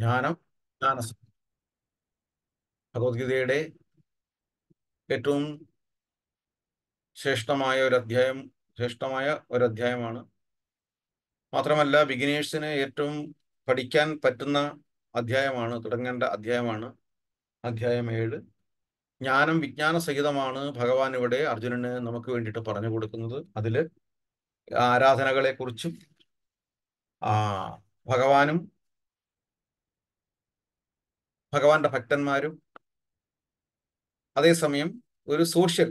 ജ്ഞാനം ഭഗവത്ഗീതയുടെ ഏറ്റവും ശ്രേഷ്ഠമായ ഒരു അധ്യായം ശ്രേഷ്ഠമായ ഒരു അധ്യായമാണ് മാത്രമല്ല ബിഗിനേഴ്സിന് ഏറ്റവും പഠിക്കാൻ പറ്റുന്ന അധ്യായമാണ് തുടങ്ങേണ്ട അധ്യായമാണ് അധ്യായം ഏഴ് ജ്ഞാനം വിജ്ഞാന സഹിതമാണ് ഭഗവാൻ ഇവിടെ അർജുനന് നമുക്ക് വേണ്ടിയിട്ട് പറഞ്ഞു കൊടുക്കുന്നത് അതില് ആരാധനകളെ കുറിച്ചും ആ ഭഗവാനും ഭഗവാന്റെ ഭക്തന്മാരും അതേസമയം ഒരു സോഷ്യൽ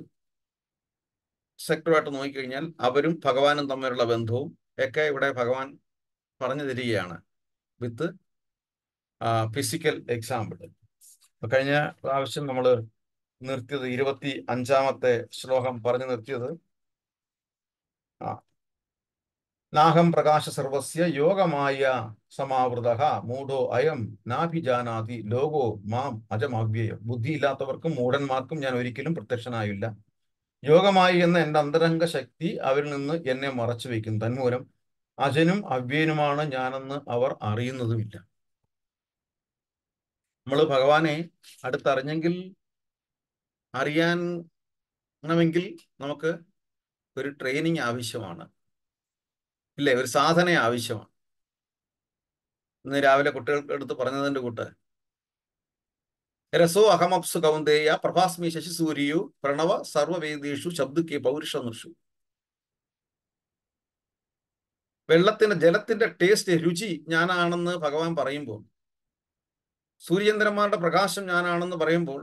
സെക്ടറായിട്ട് നോക്കിക്കഴിഞ്ഞാൽ അവരും ഭഗവാനും തമ്മിലുള്ള ബന്ധവും ഒക്കെ ഇവിടെ ഭഗവാൻ പറഞ്ഞു തരികയാണ് വിത്ത് ഫിസിക്കൽ എക്സാമ്പിൾ കഴിഞ്ഞ പ്രാവശ്യം നമ്മൾ നിർത്തിയത് ഇരുപത്തി അഞ്ചാമത്തെ ശ്ലോകം പറഞ്ഞു നിർത്തിയത് ആ നാഹം പ്രകാശ സർവസ്യ യോഗമായ സമാവൃത മൂഢോ അയം നാഭിജാനാതി ലോകോ മാം അജമവ്യയം ബുദ്ധിയില്ലാത്തവർക്കും മൂഢന്മാർക്കും ഞാൻ ഒരിക്കലും പ്രത്യക്ഷനായില്ല യോഗമായി എന്ന എൻ്റെ അന്തരംഗ ശക്തി അവരിൽ നിന്ന് എന്നെ മറച്ചു വയ്ക്കും തന്മൂലം അജനും അവ്യനുമാണ് ഞാനെന്ന് അവർ അറിയുന്നതുമില്ല നമ്മൾ ഭഗവാനെ അടുത്തറിഞ്ഞെങ്കിൽ അറിയാൻ ണമെങ്കിൽ നമുക്ക് ഒരു ട്രെയിനിങ് ആവശ്യമാണ് ഇല്ലേ ഒരു സാധന ആവശ്യമാണ് ഇന്ന് രാവിലെ കുട്ടികൾക്ക് എടുത്ത് പറഞ്ഞതിന്റെ കൂട്ട് രസോ അഹമപ്സു കൗന്ദേയ പ്രഭാസ്മി ശശി സൂര്യു പ്രണവ സർവവേദീഷു ശബ്ദക്ക് പൗരുഷ നിർഷു വെള്ളത്തിന്റെ ജലത്തിന്റെ ടേസ്റ്റ് രുചി ഞാനാണെന്ന് ഭഗവാൻ പറയുമ്പോൾ സൂര്യചന്ദ്രന്മാരുടെ പ്രകാശം ഞാനാണെന്ന് പറയുമ്പോൾ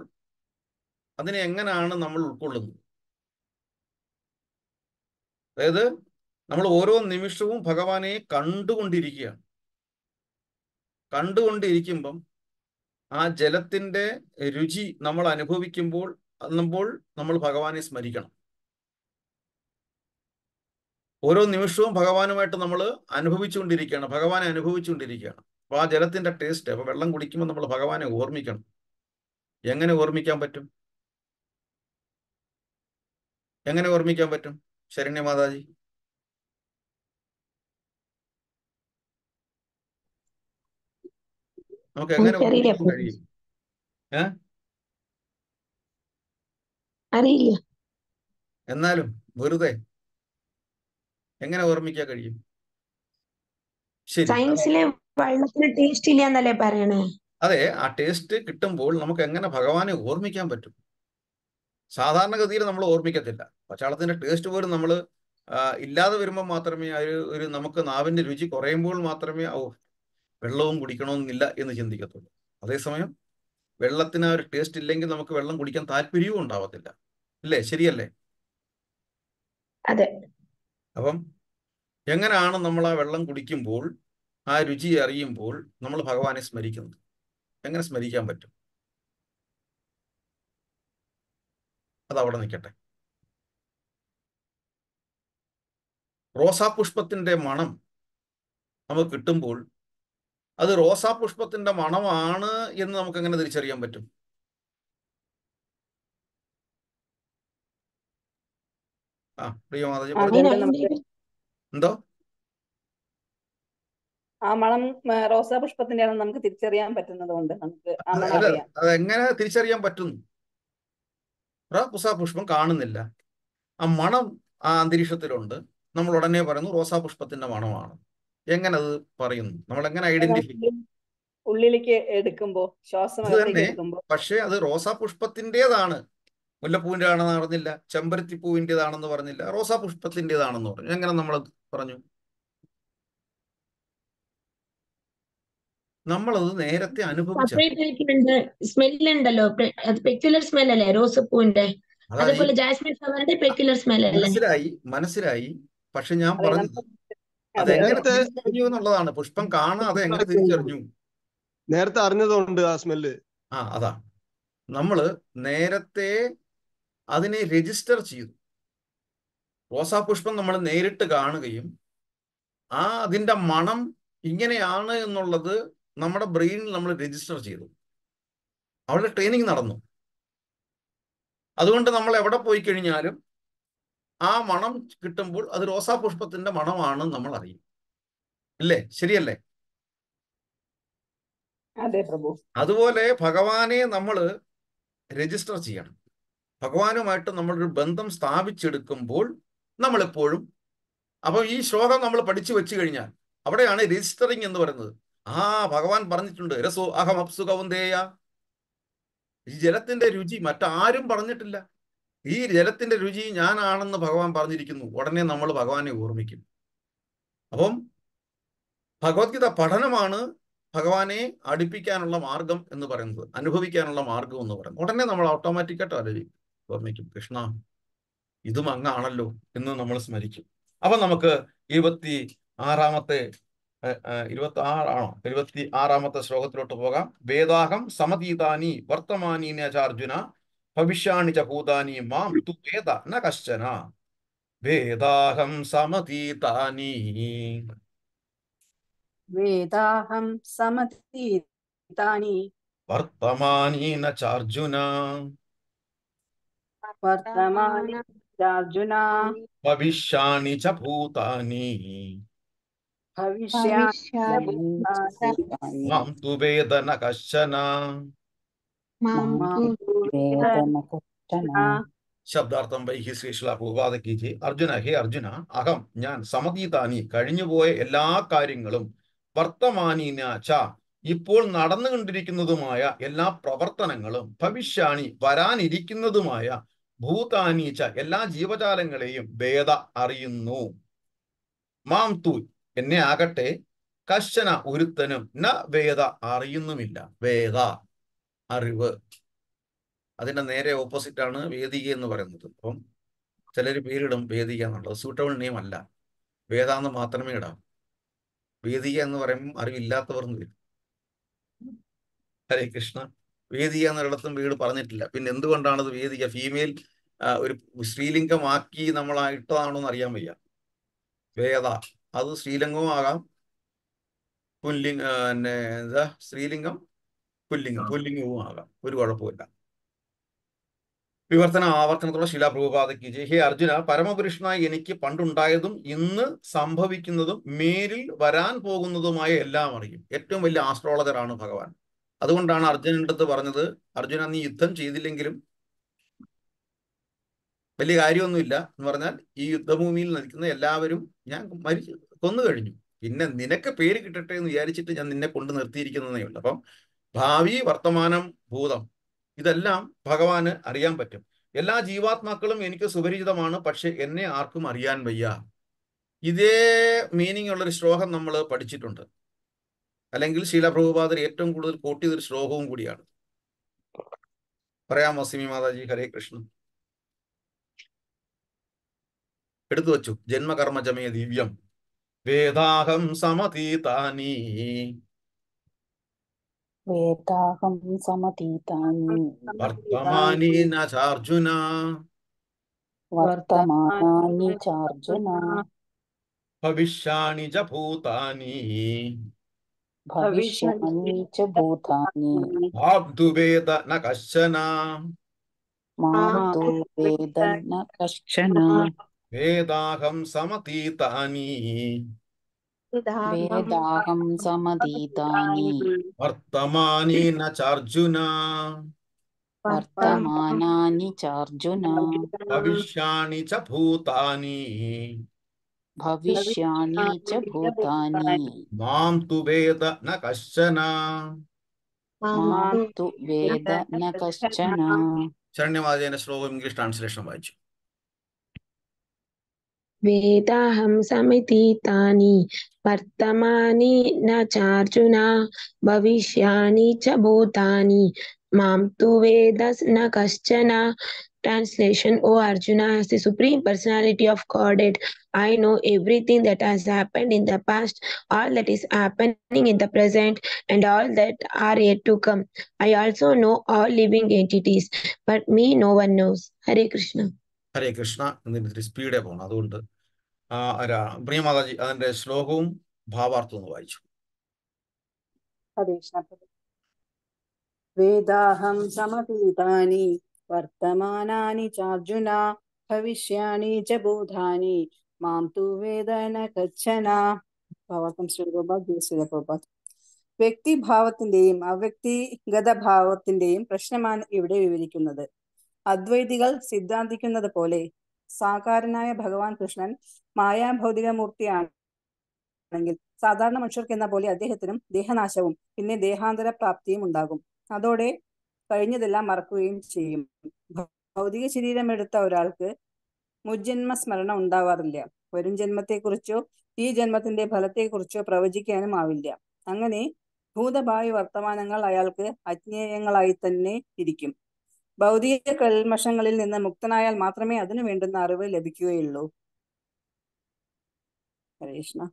അതിനെ എങ്ങനെയാണ് നമ്മൾ ഉൾക്കൊള്ളുന്നത് അതായത് നമ്മൾ ഓരോ നിമിഷവും ഭഗവാനെ കണ്ടുകൊണ്ടിരിക്കുകയാണ് കണ്ടുകൊണ്ടിരിക്കുമ്പം ആ ജലത്തിന്റെ രുചി നമ്മൾ അനുഭവിക്കുമ്പോൾ എന്നുമ്പോൾ നമ്മൾ ഭഗവാനെ സ്മരിക്കണം ഓരോ നിമിഷവും ഭഗവാനുമായിട്ട് നമ്മൾ അനുഭവിച്ചുകൊണ്ടിരിക്കുകയാണ് ഭഗവാനെ അനുഭവിച്ചുകൊണ്ടിരിക്കുകയാണ് അപ്പൊ ആ ജലത്തിന്റെ ടേസ്റ്റ് അപ്പോൾ വെള്ളം കുടിക്കുമ്പോൾ നമ്മൾ ഭഗവാനെ ഓർമ്മിക്കണം എങ്ങനെ ഓർമ്മിക്കാൻ പറ്റും എങ്ങനെ ഓർമ്മിക്കാൻ പറ്റും ശരണ്യ മാതാജി നമുക്ക് എങ്ങനെ അറിയില്ല എന്നാലും വെറുതെ എങ്ങനെ ഓർമ്മിക്കാൻ കഴിയും ശരി സയൻസിലെ വെള്ളത്തിന് ടേസ്റ്റ് ഇല്ല എന്നല്ലേ പറയണേ അതെ ആ ടേസ്റ്റ് കിട്ടുമ്പോൾ നമുക്ക് എങ്ങനെ ഭഗവാനെ ഓർമ്മിക്കാൻ പറ്റും സാധാരണഗതിയിൽ നമ്മൾ ഓർമ്മിക്കത്തില്ല പച്ചാളത്തിന്റെ ടേസ്റ്റ് പോലും നമ്മൾ ഇല്ലാതെ വരുമ്പോൾ മാത്രമേ ഒരു ഒരു നമുക്ക് നാവിന്റെ രുചി കുറയുമ്പോൾ മാത്രമേ ഓ വെള്ളവും കുടിക്കണമെന്നില്ല എന്ന് ചിന്തിക്കത്തുള്ളൂ അതേസമയം വെള്ളത്തിന് ഒരു ടേസ്റ്റ് ഇല്ലെങ്കിൽ നമുക്ക് വെള്ളം കുടിക്കാൻ താല്പര്യവും ഉണ്ടാവത്തില്ല അല്ലേ ശരിയല്ലേ അതെ അപ്പം എങ്ങനെയാണ് നമ്മൾ ആ വെള്ളം കുടിക്കുമ്പോൾ ആ രുചി അറിയുമ്പോൾ നമ്മൾ ഭഗവാനെ സ്മരിക്കുന്നത് എങ്ങനെ സ്മരിക്കാൻ പറ്റും അത് അവിടെ നിൽക്കട്ടെ റോസാപുഷ്പത്തിന്റെ മണം നമുക്ക് കിട്ടുമ്പോൾ അത് റോസാപുഷ്പത്തിന്റെ മണമാണ് എന്ന് നമുക്ക് എങ്ങനെ തിരിച്ചറിയാൻ പറ്റും ആ പ്രിയ മാതാജി എന്തോ ആ മണം റോസാ നമുക്ക് തിരിച്ചറിയാൻ പറ്റുന്നത് കൊണ്ട് അതെങ്ങനെ തിരിച്ചറിയാൻ പറ്റുന്നു റോസാ പുഷ്പം കാണുന്നില്ല ആ മണം ആ അന്തരീക്ഷത്തിലുണ്ട് നമ്മൾ ഉടനെ പറയുന്നു റോസാ പുഷ്പത്തിന്റെ മണമാണ് എങ്ങനെ അത് പറയുന്നു നമ്മൾ എങ്ങനെ ഐഡന്റിഫൈ ഉള്ളിലേക്ക് എടുക്കുമ്പോ ശ്വാസം തന്നെ പക്ഷെ അത് റോസാ പുഷ്പത്തിന്റേതാണ് മുല്ലപ്പൂവിന്റെ ആണെന്ന് പറഞ്ഞില്ല ചെമ്പരത്തി പൂവിന്റേതാണെന്ന് പറഞ്ഞില്ല റോസാ പുഷ്പത്തിന്റേതാണെന്ന് പറഞ്ഞു എങ്ങനെ നമ്മൾ പറഞ്ഞു നമ്മളത് നേരത്തെ അനുഭവിച്ചു അത് ജാസ്മിൻ മനസ്സിലായി മനസ്സിലായി പക്ഷെ ഞാൻ പറഞ്ഞത് അതെങ്ങനെ തിരിച്ചറിഞ്ഞു എന്നുള്ളതാണ് പുഷ്പം കാണാതെ എങ്ങനെ തിരിച്ചറിഞ്ഞു നേരത്തെ അറിഞ്ഞതുകൊണ്ട് ആ സ്മെല്ല് ആ അതാ നമ്മള് നേരത്തെ അതിനെ രജിസ്റ്റർ ചെയ്തു പുഷ്പം നമ്മൾ നേരിട്ട് കാണുകയും ആ അതിൻ്റെ മണം ഇങ്ങനെയാണ് എന്നുള്ളത് നമ്മുടെ ബ്രെയിനിൽ നമ്മൾ രജിസ്റ്റർ ചെയ്തു അവിടെ ട്രെയിനിങ് നടന്നു അതുകൊണ്ട് നമ്മൾ എവിടെ പോയി കഴിഞ്ഞാലും ആ മണം കിട്ടുമ്പോൾ അത് റോസാ പുഷ്പത്തിന്റെ മണമാണ് നമ്മൾ അറിയും ഇല്ലേ ശരിയല്ലേ അതുപോലെ ഭഗവാനെ നമ്മൾ രജിസ്റ്റർ ചെയ്യണം ഭഗവാനുമായിട്ട് നമ്മളൊരു ബന്ധം സ്ഥാപിച്ചെടുക്കുമ്പോൾ നമ്മളെപ്പോഴും അപ്പൊ ഈ ശ്ലോകം നമ്മൾ പഠിച്ചു വെച്ചു കഴിഞ്ഞാൽ അവിടെയാണ് രജിസ്റ്ററിങ് എന്ന് പറയുന്നത് ആ ഭഗവാൻ പറഞ്ഞിട്ടുണ്ട് രസോ അഹം അപ്സുഖവും ദേയ ഈ ജലത്തിന്റെ രുചി മറ്റാരും പറഞ്ഞിട്ടില്ല ഈ ജലത്തിന്റെ രുചി ഞാനാണെന്ന് ഭഗവാൻ പറഞ്ഞിരിക്കുന്നു ഉടനെ നമ്മൾ ഭഗവാനെ ഓർമ്മിക്കും അപ്പം ഭഗവത്ഗീത പഠനമാണ് ഭഗവാനെ അടുപ്പിക്കാനുള്ള മാർഗം എന്ന് പറയുന്നത് അനുഭവിക്കാനുള്ള മാർഗം എന്ന് പറയുന്നത് ഉടനെ നമ്മൾ ഓട്ടോമാറ്റിക്കായിട്ട് ആലോചിക്കും ഓർമ്മിക്കും കൃഷ്ണ ഇതും അങ്ങാണല്ലോ എന്ന് നമ്മൾ സ്മരിക്കും അപ്പൊ നമുക്ക് ഇരുപത്തി ആറാമത്തെ ഇരുപത്തി ആറാണോ ഇരുപത്തി ആറാമത്തെ ശ്ലോകത്തിലോട്ട് പോകാം വേദാഹം സമതീതാനി വർത്തമാനീനചാർജുന भविष्याणि च भूतानि मां तु वेद न कश्चन वेदाहं समतीतानि वेदाहं समतीतानि वर्तमानि न चार्जुन वर्तमानि चार्जुन भविष्याणि च भूतानि भविष्याणि मां तु वेद न कश्चन Ah. ശബ്ദാർത്ഥം വൈഹി ശ്രീശില പൂർവാദ കീജി അർജുന ഹേ അർജുന അഹം ഞാൻ സമതീതാനി കഴിഞ്ഞുപോയ എല്ലാ കാര്യങ്ങളും വർത്തമാനീന ച ഇപ്പോൾ നടന്നുകൊണ്ടിരിക്കുന്നതുമായ എല്ലാ പ്രവർത്തനങ്ങളും ഭവിഷ്യാണി വരാനിരിക്കുന്നതുമായ ഭൂതാനീച്ച എല്ലാ ജീവജാലങ്ങളെയും വേദ അറിയുന്നു മാം തൂ എന്നെ ആകട്ടെ കശന ഒരുത്തനും ന വേദ അറിയുന്നുമില്ല വേദ അറിവ് അതിൻ്റെ നേരെ ഓപ്പോസിറ്റ് ആണ് വേദിക എന്ന് പറയുന്നത് അപ്പം ചിലർ പേരിടും വേദിക എന്നുള്ളത് സൂട്ടബിൾ നെയിം അല്ല വേദാന്ന് മാത്രമേ ഇടാം വേദിക എന്ന് പറയുമ്പോൾ അറിവില്ലാത്തവർ എന്ന് വരും ഹരേ കൃഷ്ണ വേദിക എന്നൊരിടത്തും വീട് പറഞ്ഞിട്ടില്ല പിന്നെ എന്തുകൊണ്ടാണത് വേദിക ഫീമെയിൽ ഒരു സ്ത്രീലിംഗമാക്കി നമ്മൾ ഇട്ടതാണോ അറിയാൻ വയ്യ വേദ അത് സ്ത്രീലിംഗവും ആകാം പുല്ലിംഗ് പിന്നെ എന്താ സ്ത്രീലിംഗം പുല്ലിംഗ് പുല്ലിംഗവും ആകാം ഒരു കുഴപ്പമില്ല വിവർത്തന ആവർത്തനത്തോടെ ശിലാപ്രഭുപാതയ്ക്ക് ജയ് ഹേ അർജുന പരമപുരുഷനായി എനിക്ക് പണ്ടുണ്ടായതും ഇന്ന് സംഭവിക്കുന്നതും മേലിൽ വരാൻ പോകുന്നതുമായ എല്ലാം അറിയും ഏറ്റവും വലിയ ആസ്ട്രോളജറാണ് ഭഗവാൻ അതുകൊണ്ടാണ് അർജുനൻ്റെ അടുത്ത് പറഞ്ഞത് അർജുന നീ യുദ്ധം ചെയ്തില്ലെങ്കിലും വലിയ കാര്യമൊന്നുമില്ല എന്ന് പറഞ്ഞാൽ ഈ യുദ്ധഭൂമിയിൽ നിൽക്കുന്ന എല്ലാവരും ഞാൻ മരിച്ചു കൊന്നു കഴിഞ്ഞു പിന്നെ നിനക്ക് പേര് കിട്ടട്ടെ എന്ന് വിചാരിച്ചിട്ട് ഞാൻ നിന്നെ കൊണ്ട് നിർത്തിയിരിക്കുന്നതേ ഉള്ളൂ അപ്പം ഭാവി വർത്തമാനം ഭൂതം ഇതെല്ലാം ഭഗവാന് അറിയാൻ പറ്റും എല്ലാ ജീവാത്മാക്കളും എനിക്ക് സുപരിചിതമാണ് പക്ഷെ എന്നെ ആർക്കും അറിയാൻ വയ്യ ഇതേ മീനിങ് ഉള്ളൊരു ശ്ലോകം നമ്മൾ പഠിച്ചിട്ടുണ്ട് അല്ലെങ്കിൽ ശീലപ്രഭുപാദർ ഏറ്റവും കൂടുതൽ കോട്ട് ശ്ലോകവും കൂടിയാണ് പറയാമോ സിമി മാതാജി ഹരേ കൃഷ്ണൻ എടുത്തു വച്ചു ജന്മകർമ്മജമേ ദിവ്യം വേദാഹം സമതീതാനി वेदाहं समतीतानि वर्तमानि न चार्जुन वर्तमानानि चार्जुन भविष्याणि च भूतानि च भूतानि न कश्चन वेद न कश्चन वेदाहं समतीतानि वेदाहं समतीतानि वर्तमानि न चार्जुन वर्तमानानि चार्जुन भविष्याणि च भूतानि भविष्याणि च भूतानि मां तु वेद न कश्चन मां तु वेद न कश्चन शरण्यवादेन श्लोकम् इङ्ग्लिष् ट्रान्स्लेशन् वाच्य वेदाहंसमिति तानि वर्तमानि न चार्जुना भविष्याणि च भूतानि माम तु वेदस न कश्चन Translation, O Arjuna, as the Supreme Personality of Godhead, I know everything that has happened in the past, all that is happening in the present, and all that are yet to come. I also know all living entities, but me no one knows. Hare Krishna. Hare Krishna. speed പ്രിയമാതാജി അതിന്റെ ശ്ലോകവും ഭാവാർത്ഥവും വായിച്ചു വേദാഹം സമതീതാനി വർത്തമാനാനി ചാർജുന ഭവിഷ്യാണി ച ഭൂതാനി മാം തു വേദന കച്ചന ഭാവാർത്ഥം ശ്രീഗോപാൽ ശ്രീഗോപാൽ വ്യക്തിഭാവത്തിന്റെയും അവ്യക്തിഗത ഭാവത്തിന്റെയും പ്രശ്നമാണ് ഇവിടെ വിവരിക്കുന്നത് അദ്വൈതികൾ സിദ്ധാന്തിക്കുന്നത് പോലെ സാകാരനായ ഭഗവാൻ കൃഷ്ണൻ മായാഭൗതികമൂർത്തിയാണ് മൂർത്തിയാണെങ്കിൽ സാധാരണ മനുഷ്യർക്ക് എന്ന പോലെ അദ്ദേഹത്തിനും ദേഹനാശവും പിന്നെ ദേഹാന്തര പ്രാപ്തിയും ഉണ്ടാകും അതോടെ കഴിഞ്ഞതെല്ലാം മറക്കുകയും ചെയ്യും ഭൗതിക ശരീരം എടുത്ത ഒരാൾക്ക് മുജ്ജന്മ സ്മരണ ഉണ്ടാവാറില്ല വരും ജന്മത്തെക്കുറിച്ചോ ഈ ജന്മത്തിന്റെ ഫലത്തെക്കുറിച്ചോ പ്രവചിക്കാനും ആവില്ല അങ്ങനെ ഭൂതഭാവി വർത്തമാനങ്ങൾ അയാൾക്ക് അജ്ഞേയങ്ങളായി തന്നെ ഇരിക്കും ഭൗതിക കൽമഷങ്ങളിൽ നിന്ന് മുക്തനായാൽ മാത്രമേ അതിനു വേണ്ടുന്ന അറിവ് ലഭിക്കുകയുള്ളൂ കൃഷ്ണ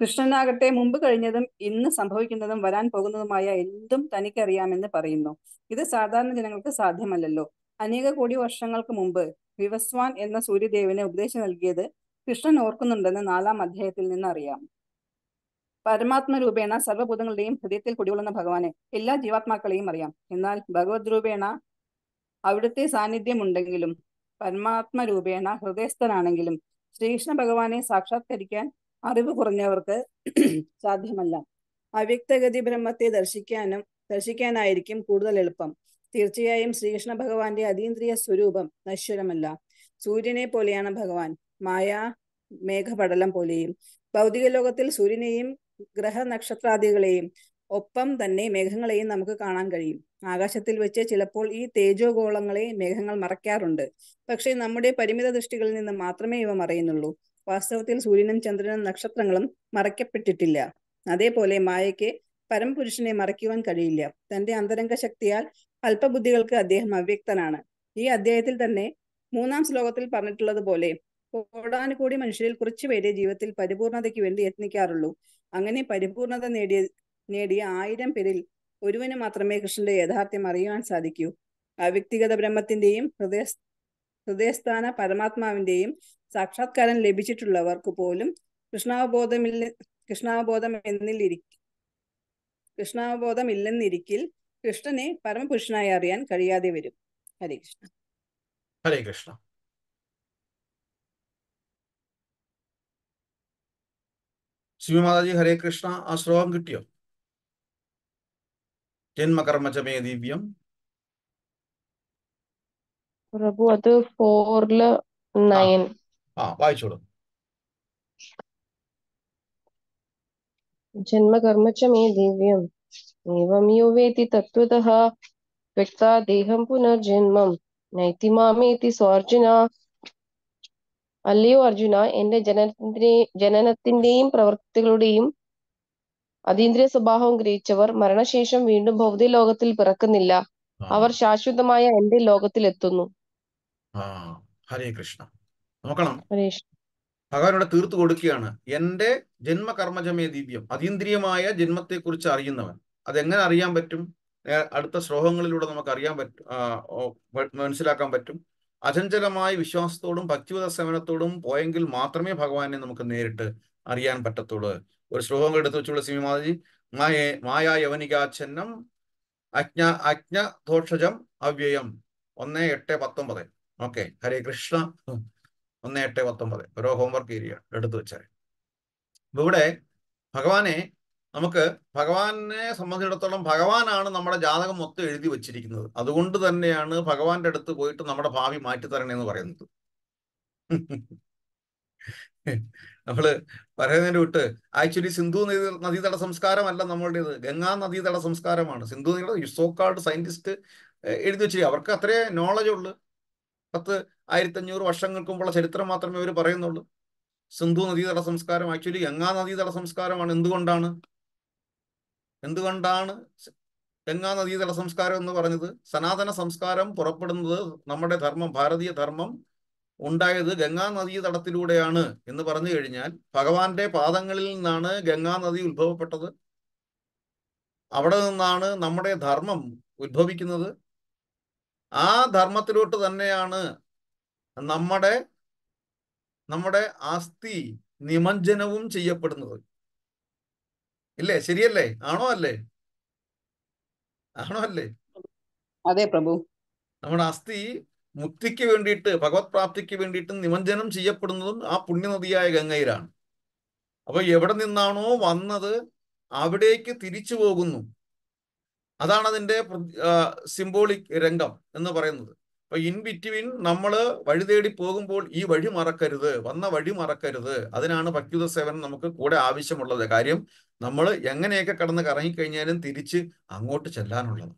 കൃഷ്ണനാകട്ടെ മുമ്പ് കഴിഞ്ഞതും ഇന്ന് സംഭവിക്കുന്നതും വരാൻ പോകുന്നതുമായ എന്തും തനിക്കറിയാമെന്ന് പറയുന്നു ഇത് സാധാരണ ജനങ്ങൾക്ക് സാധ്യമല്ലല്ലോ അനേക കോടി വർഷങ്ങൾക്ക് മുമ്പ് വിവസ്വാൻ എന്ന സൂര്യദേവന് ഉപദേശം നൽകിയത് കൃഷ്ണൻ ഓർക്കുന്നുണ്ടെന്ന് നാലാം അധ്യായത്തിൽ നിന്ന് അറിയാം പരമാത്മ രൂപേണ ഹൃദയത്തിൽ കുടികൊള്ളുന്ന ഭഗവാനെ എല്ലാ ജീവാത്മാക്കളെയും അറിയാം എന്നാൽ ഭഗവത് രൂപേണ അവിടുത്തെ സാന്നിധ്യമുണ്ടെങ്കിലും പരമാത്മ രൂപേണ ഹൃദയസ്ഥനാണെങ്കിലും ശ്രീകൃഷ്ണ ഭഗവാനെ സാക്ഷാത്കരിക്കാൻ അറിവ് കുറഞ്ഞവർക്ക് സാധ്യമല്ല അവ്യക്തഗതി ബ്രഹ്മത്തെ ദർശിക്കാനും ദർശിക്കാനായിരിക്കും കൂടുതൽ എളുപ്പം തീർച്ചയായും ശ്രീകൃഷ്ണ ഭഗവാന്റെ അതീന്ദ്രിയ സ്വരൂപം നശ്വരമല്ല സൂര്യനെ പോലെയാണ് ഭഗവാൻ മായ മേഘപടലം പോലെയും ഭൗതിക ലോകത്തിൽ സൂര്യനെയും ഗ്രഹ ഒപ്പം തന്നെ മേഘങ്ങളെയും നമുക്ക് കാണാൻ കഴിയും ആകാശത്തിൽ വെച്ച് ചിലപ്പോൾ ഈ തേജോഗോളങ്ങളെ മേഘങ്ങൾ മറയ്ക്കാറുണ്ട് പക്ഷേ നമ്മുടെ പരിമിത ദൃഷ്ടികളിൽ നിന്ന് മാത്രമേ ഇവ മറയുന്നുള്ളൂ വാസ്തവത്തിൽ സൂര്യനും ചന്ദ്രനും നക്ഷത്രങ്ങളും മറയ്ക്കപ്പെട്ടിട്ടില്ല അതേപോലെ മായയ്ക്ക് പരമപുരുഷനെ മറയ്ക്കുവാൻ കഴിയില്ല തന്റെ അന്തരംഗ ശക്തിയാൽ അല്പബുദ്ധികൾക്ക് അദ്ദേഹം അവ്യക്തനാണ് ഈ അധ്യായത്തിൽ തന്നെ മൂന്നാം ശ്ലോകത്തിൽ പറഞ്ഞിട്ടുള്ളത് പോലെ കോടാനുകോടി മനുഷ്യരിൽ കുറച്ചുപേരെ ജീവിതത്തിൽ പരിപൂർണതയ്ക്ക് വേണ്ടി യത്നിക്കാറുള്ളൂ അങ്ങനെ പരിപൂർണത നേടിയ നേടിയ ആയിരം പേരിൽ ഒരുവന് മാത്രമേ കൃഷ്ണന്റെ യഥാർത്ഥ്യം അറിയുവാൻ സാധിക്കൂ അവ്യക്തിഗത ബ്രഹ്മത്തിന്റെയും ഹൃദയ ഹൃദയസ്ഥാന പരമാത്മാവിന്റെയും സാക്ഷാത്കാരം ലഭിച്ചിട്ടുള്ളവർക്ക് പോലും കൃഷ്ണാവബോധമില്ല കൃഷ്ണാവബോധം എന്നിലിരി കൃഷ്ണാവബോധം ഇല്ലെന്നിരിക്കിൽ കൃഷ്ണനെ പരമപുരുഷനായി അറിയാൻ കഴിയാതെ വരും ഹരേ കൃഷ്ണ ഹരേ കൃഷ്ണ ശിവി മാതാജി ഹരേ കൃഷ്ണ ആ ശ്ലോകം കിട്ടിയോ ജന്മകർമ്മചമേ ദിവ്യം പ്രഭു അത് ഫോറില് നയൻ ആ വായിച്ചോളൂ ജന്മകർമ്മ ച മേ ദിവ്യം ഏവം യോ വേത്തി തത്വതഃ വ്യക്താ ദേഹം പുനർജന്മം നൈതി മാമേതി സ്വാർജുന അല്ലയോ അർജുന എന്റെ ജനനത്തിന്റെ ജനനത്തിന്റെയും പ്രവൃത്തികളുടെയും അതീന്ദ്രിയ സ്വഭാവം ഗ്രഹിച്ചവർ മരണശേഷം വീണ്ടും ഭൗതിക ലോകത്തിൽ പിറക്കുന്നില്ല അവർ ശാശ്വതമായ എന്റെ ലോകത്തിൽ എത്തുന്നു ഹരേ കൃഷ്ണ നോക്കണം ഇവിടെ തീർത്തു കൊടുക്കുകയാണ് എന്റെ ജന്മകർമ്മജമേ ദിവ്യം അതീന്ദ്രിയമായ ജന്മത്തെക്കുറിച്ച് അറിയുന്നവൻ അതെങ്ങനെ അറിയാൻ പറ്റും അടുത്ത ശ്ലോകങ്ങളിലൂടെ നമുക്ക് അറിയാൻ പറ്റും മനസ്സിലാക്കാൻ പറ്റും അചഞ്ചലമായ വിശ്വാസത്തോടും ഭക്തിവത സേവനത്തോടും പോയെങ്കിൽ മാത്രമേ ഭഗവാനെ നമുക്ക് നേരിട്ട് അറിയാൻ പറ്റത്തുള്ളൂ ഒരു ശ്ലോകം എടുത്തു വെച്ചുള്ള സിമിമാതി മായ മായാ യവനികാച്ഛന്നം അജ്ഞ അജ്ഞ ദോഷജം അവ്യയം ഒന്ന് എട്ട് പത്തൊമ്പത് ഓക്കെ ഹരേ കൃഷ്ണ ഒന്ന് എട്ട് പത്തൊമ്പത് ഓരോ ഹോംവർക്ക് ഏരിയ എടുത്തു വെച്ചാൽ ഇവിടെ ഭഗവാനെ നമുക്ക് ഭഗവാനെ സംബന്ധിച്ചിടത്തോളം ഭഗവാനാണ് നമ്മുടെ ജാതകം മൊത്തം എഴുതി വച്ചിരിക്കുന്നത് അതുകൊണ്ട് തന്നെയാണ് ഭഗവാന്റെ അടുത്ത് പോയിട്ട് നമ്മുടെ ഭാവി മാറ്റിത്തരണേ എന്ന് പറയുന്നത് നമ്മള് പറയുന്നതിന് വിട്ട് ആക്ച്വലി സിന്ധു നദീതട സംസ്കാരമല്ല നമ്മളുടേത് ഗംഗാ നദീതട സംസ്കാരമാണ് സിന്ധു നദിയുടെ സോക്കാൾഡ് സയന്റിസ്റ്റ് എഴുതി വെച്ചിരിക്കുക അവർക്ക് അത്രേ നോളജ് ഉള്ളു പത്ത് അഞ്ഞൂറ് വർഷങ്ങൾക്ക് മുമ്പുള്ള ചരിത്രം മാത്രമേ അവർ പറയുന്നുള്ളൂ സിന്ധു നദീതട സംസ്കാരം ആക്ച്വലി ഗംഗാ നദീതട സംസ്കാരമാണ് എന്തുകൊണ്ടാണ് എന്തുകൊണ്ടാണ് ഗംഗാ നദീതല സംസ്കാരം എന്ന് പറഞ്ഞത് സനാതന സംസ്കാരം പുറപ്പെടുന്നത് നമ്മുടെ ധർമ്മം ഭാരതീയ ധർമ്മം ഉണ്ടായത് ഗംഗാ നദീതടത്തിലൂടെയാണ് എന്ന് പറഞ്ഞു കഴിഞ്ഞാൽ ഭഗവാന്റെ പാദങ്ങളിൽ നിന്നാണ് ഗംഗാ നദി ഉത്ഭവപ്പെട്ടത് അവിടെ നിന്നാണ് നമ്മുടെ ധർമ്മം ഉത്ഭവിക്കുന്നത് ആ ധർമ്മത്തിലോട്ട് തന്നെയാണ് നമ്മുടെ നമ്മുടെ ആസ്തി നിമഞ്ജനവും ചെയ്യപ്പെടുന്നത് ഇല്ലേ ശരിയല്ലേ ആണോ അല്ലേ ആണോ അല്ലേ അതെ പ്രഭു നമ്മുടെ അസ്ഥി മുക്തിക്ക് വേണ്ടിയിട്ട് ഭഗവത് പ്രാപ്തിക്ക് വേണ്ടിയിട്ട് നിമഞ്ജനം ചെയ്യപ്പെടുന്നതും ആ പുണ്യനദിയായ ഗംഗയിലാണ് അപ്പൊ എവിടെ നിന്നാണോ വന്നത് അവിടേക്ക് തിരിച്ചു പോകുന്നു അതാണ് അതിന്റെ സിംബോളിക് രംഗം എന്ന് പറയുന്നത് അപ്പൊ ഇൻ ബിറ്റ്വീൻ നമ്മൾ വഴി തേടി പോകുമ്പോൾ ഈ വഴി മറക്കരുത് വന്ന വഴി മറക്കരുത് അതിനാണ് പക്യുത സേവനം നമുക്ക് കൂടെ ആവശ്യമുള്ളത് കാര്യം നമ്മൾ എങ്ങനെയൊക്കെ കടന്ന് കറങ്ങിക്കഴിഞ്ഞാലും തിരിച്ച് അങ്ങോട്ട് ചെല്ലാനുള്ളത്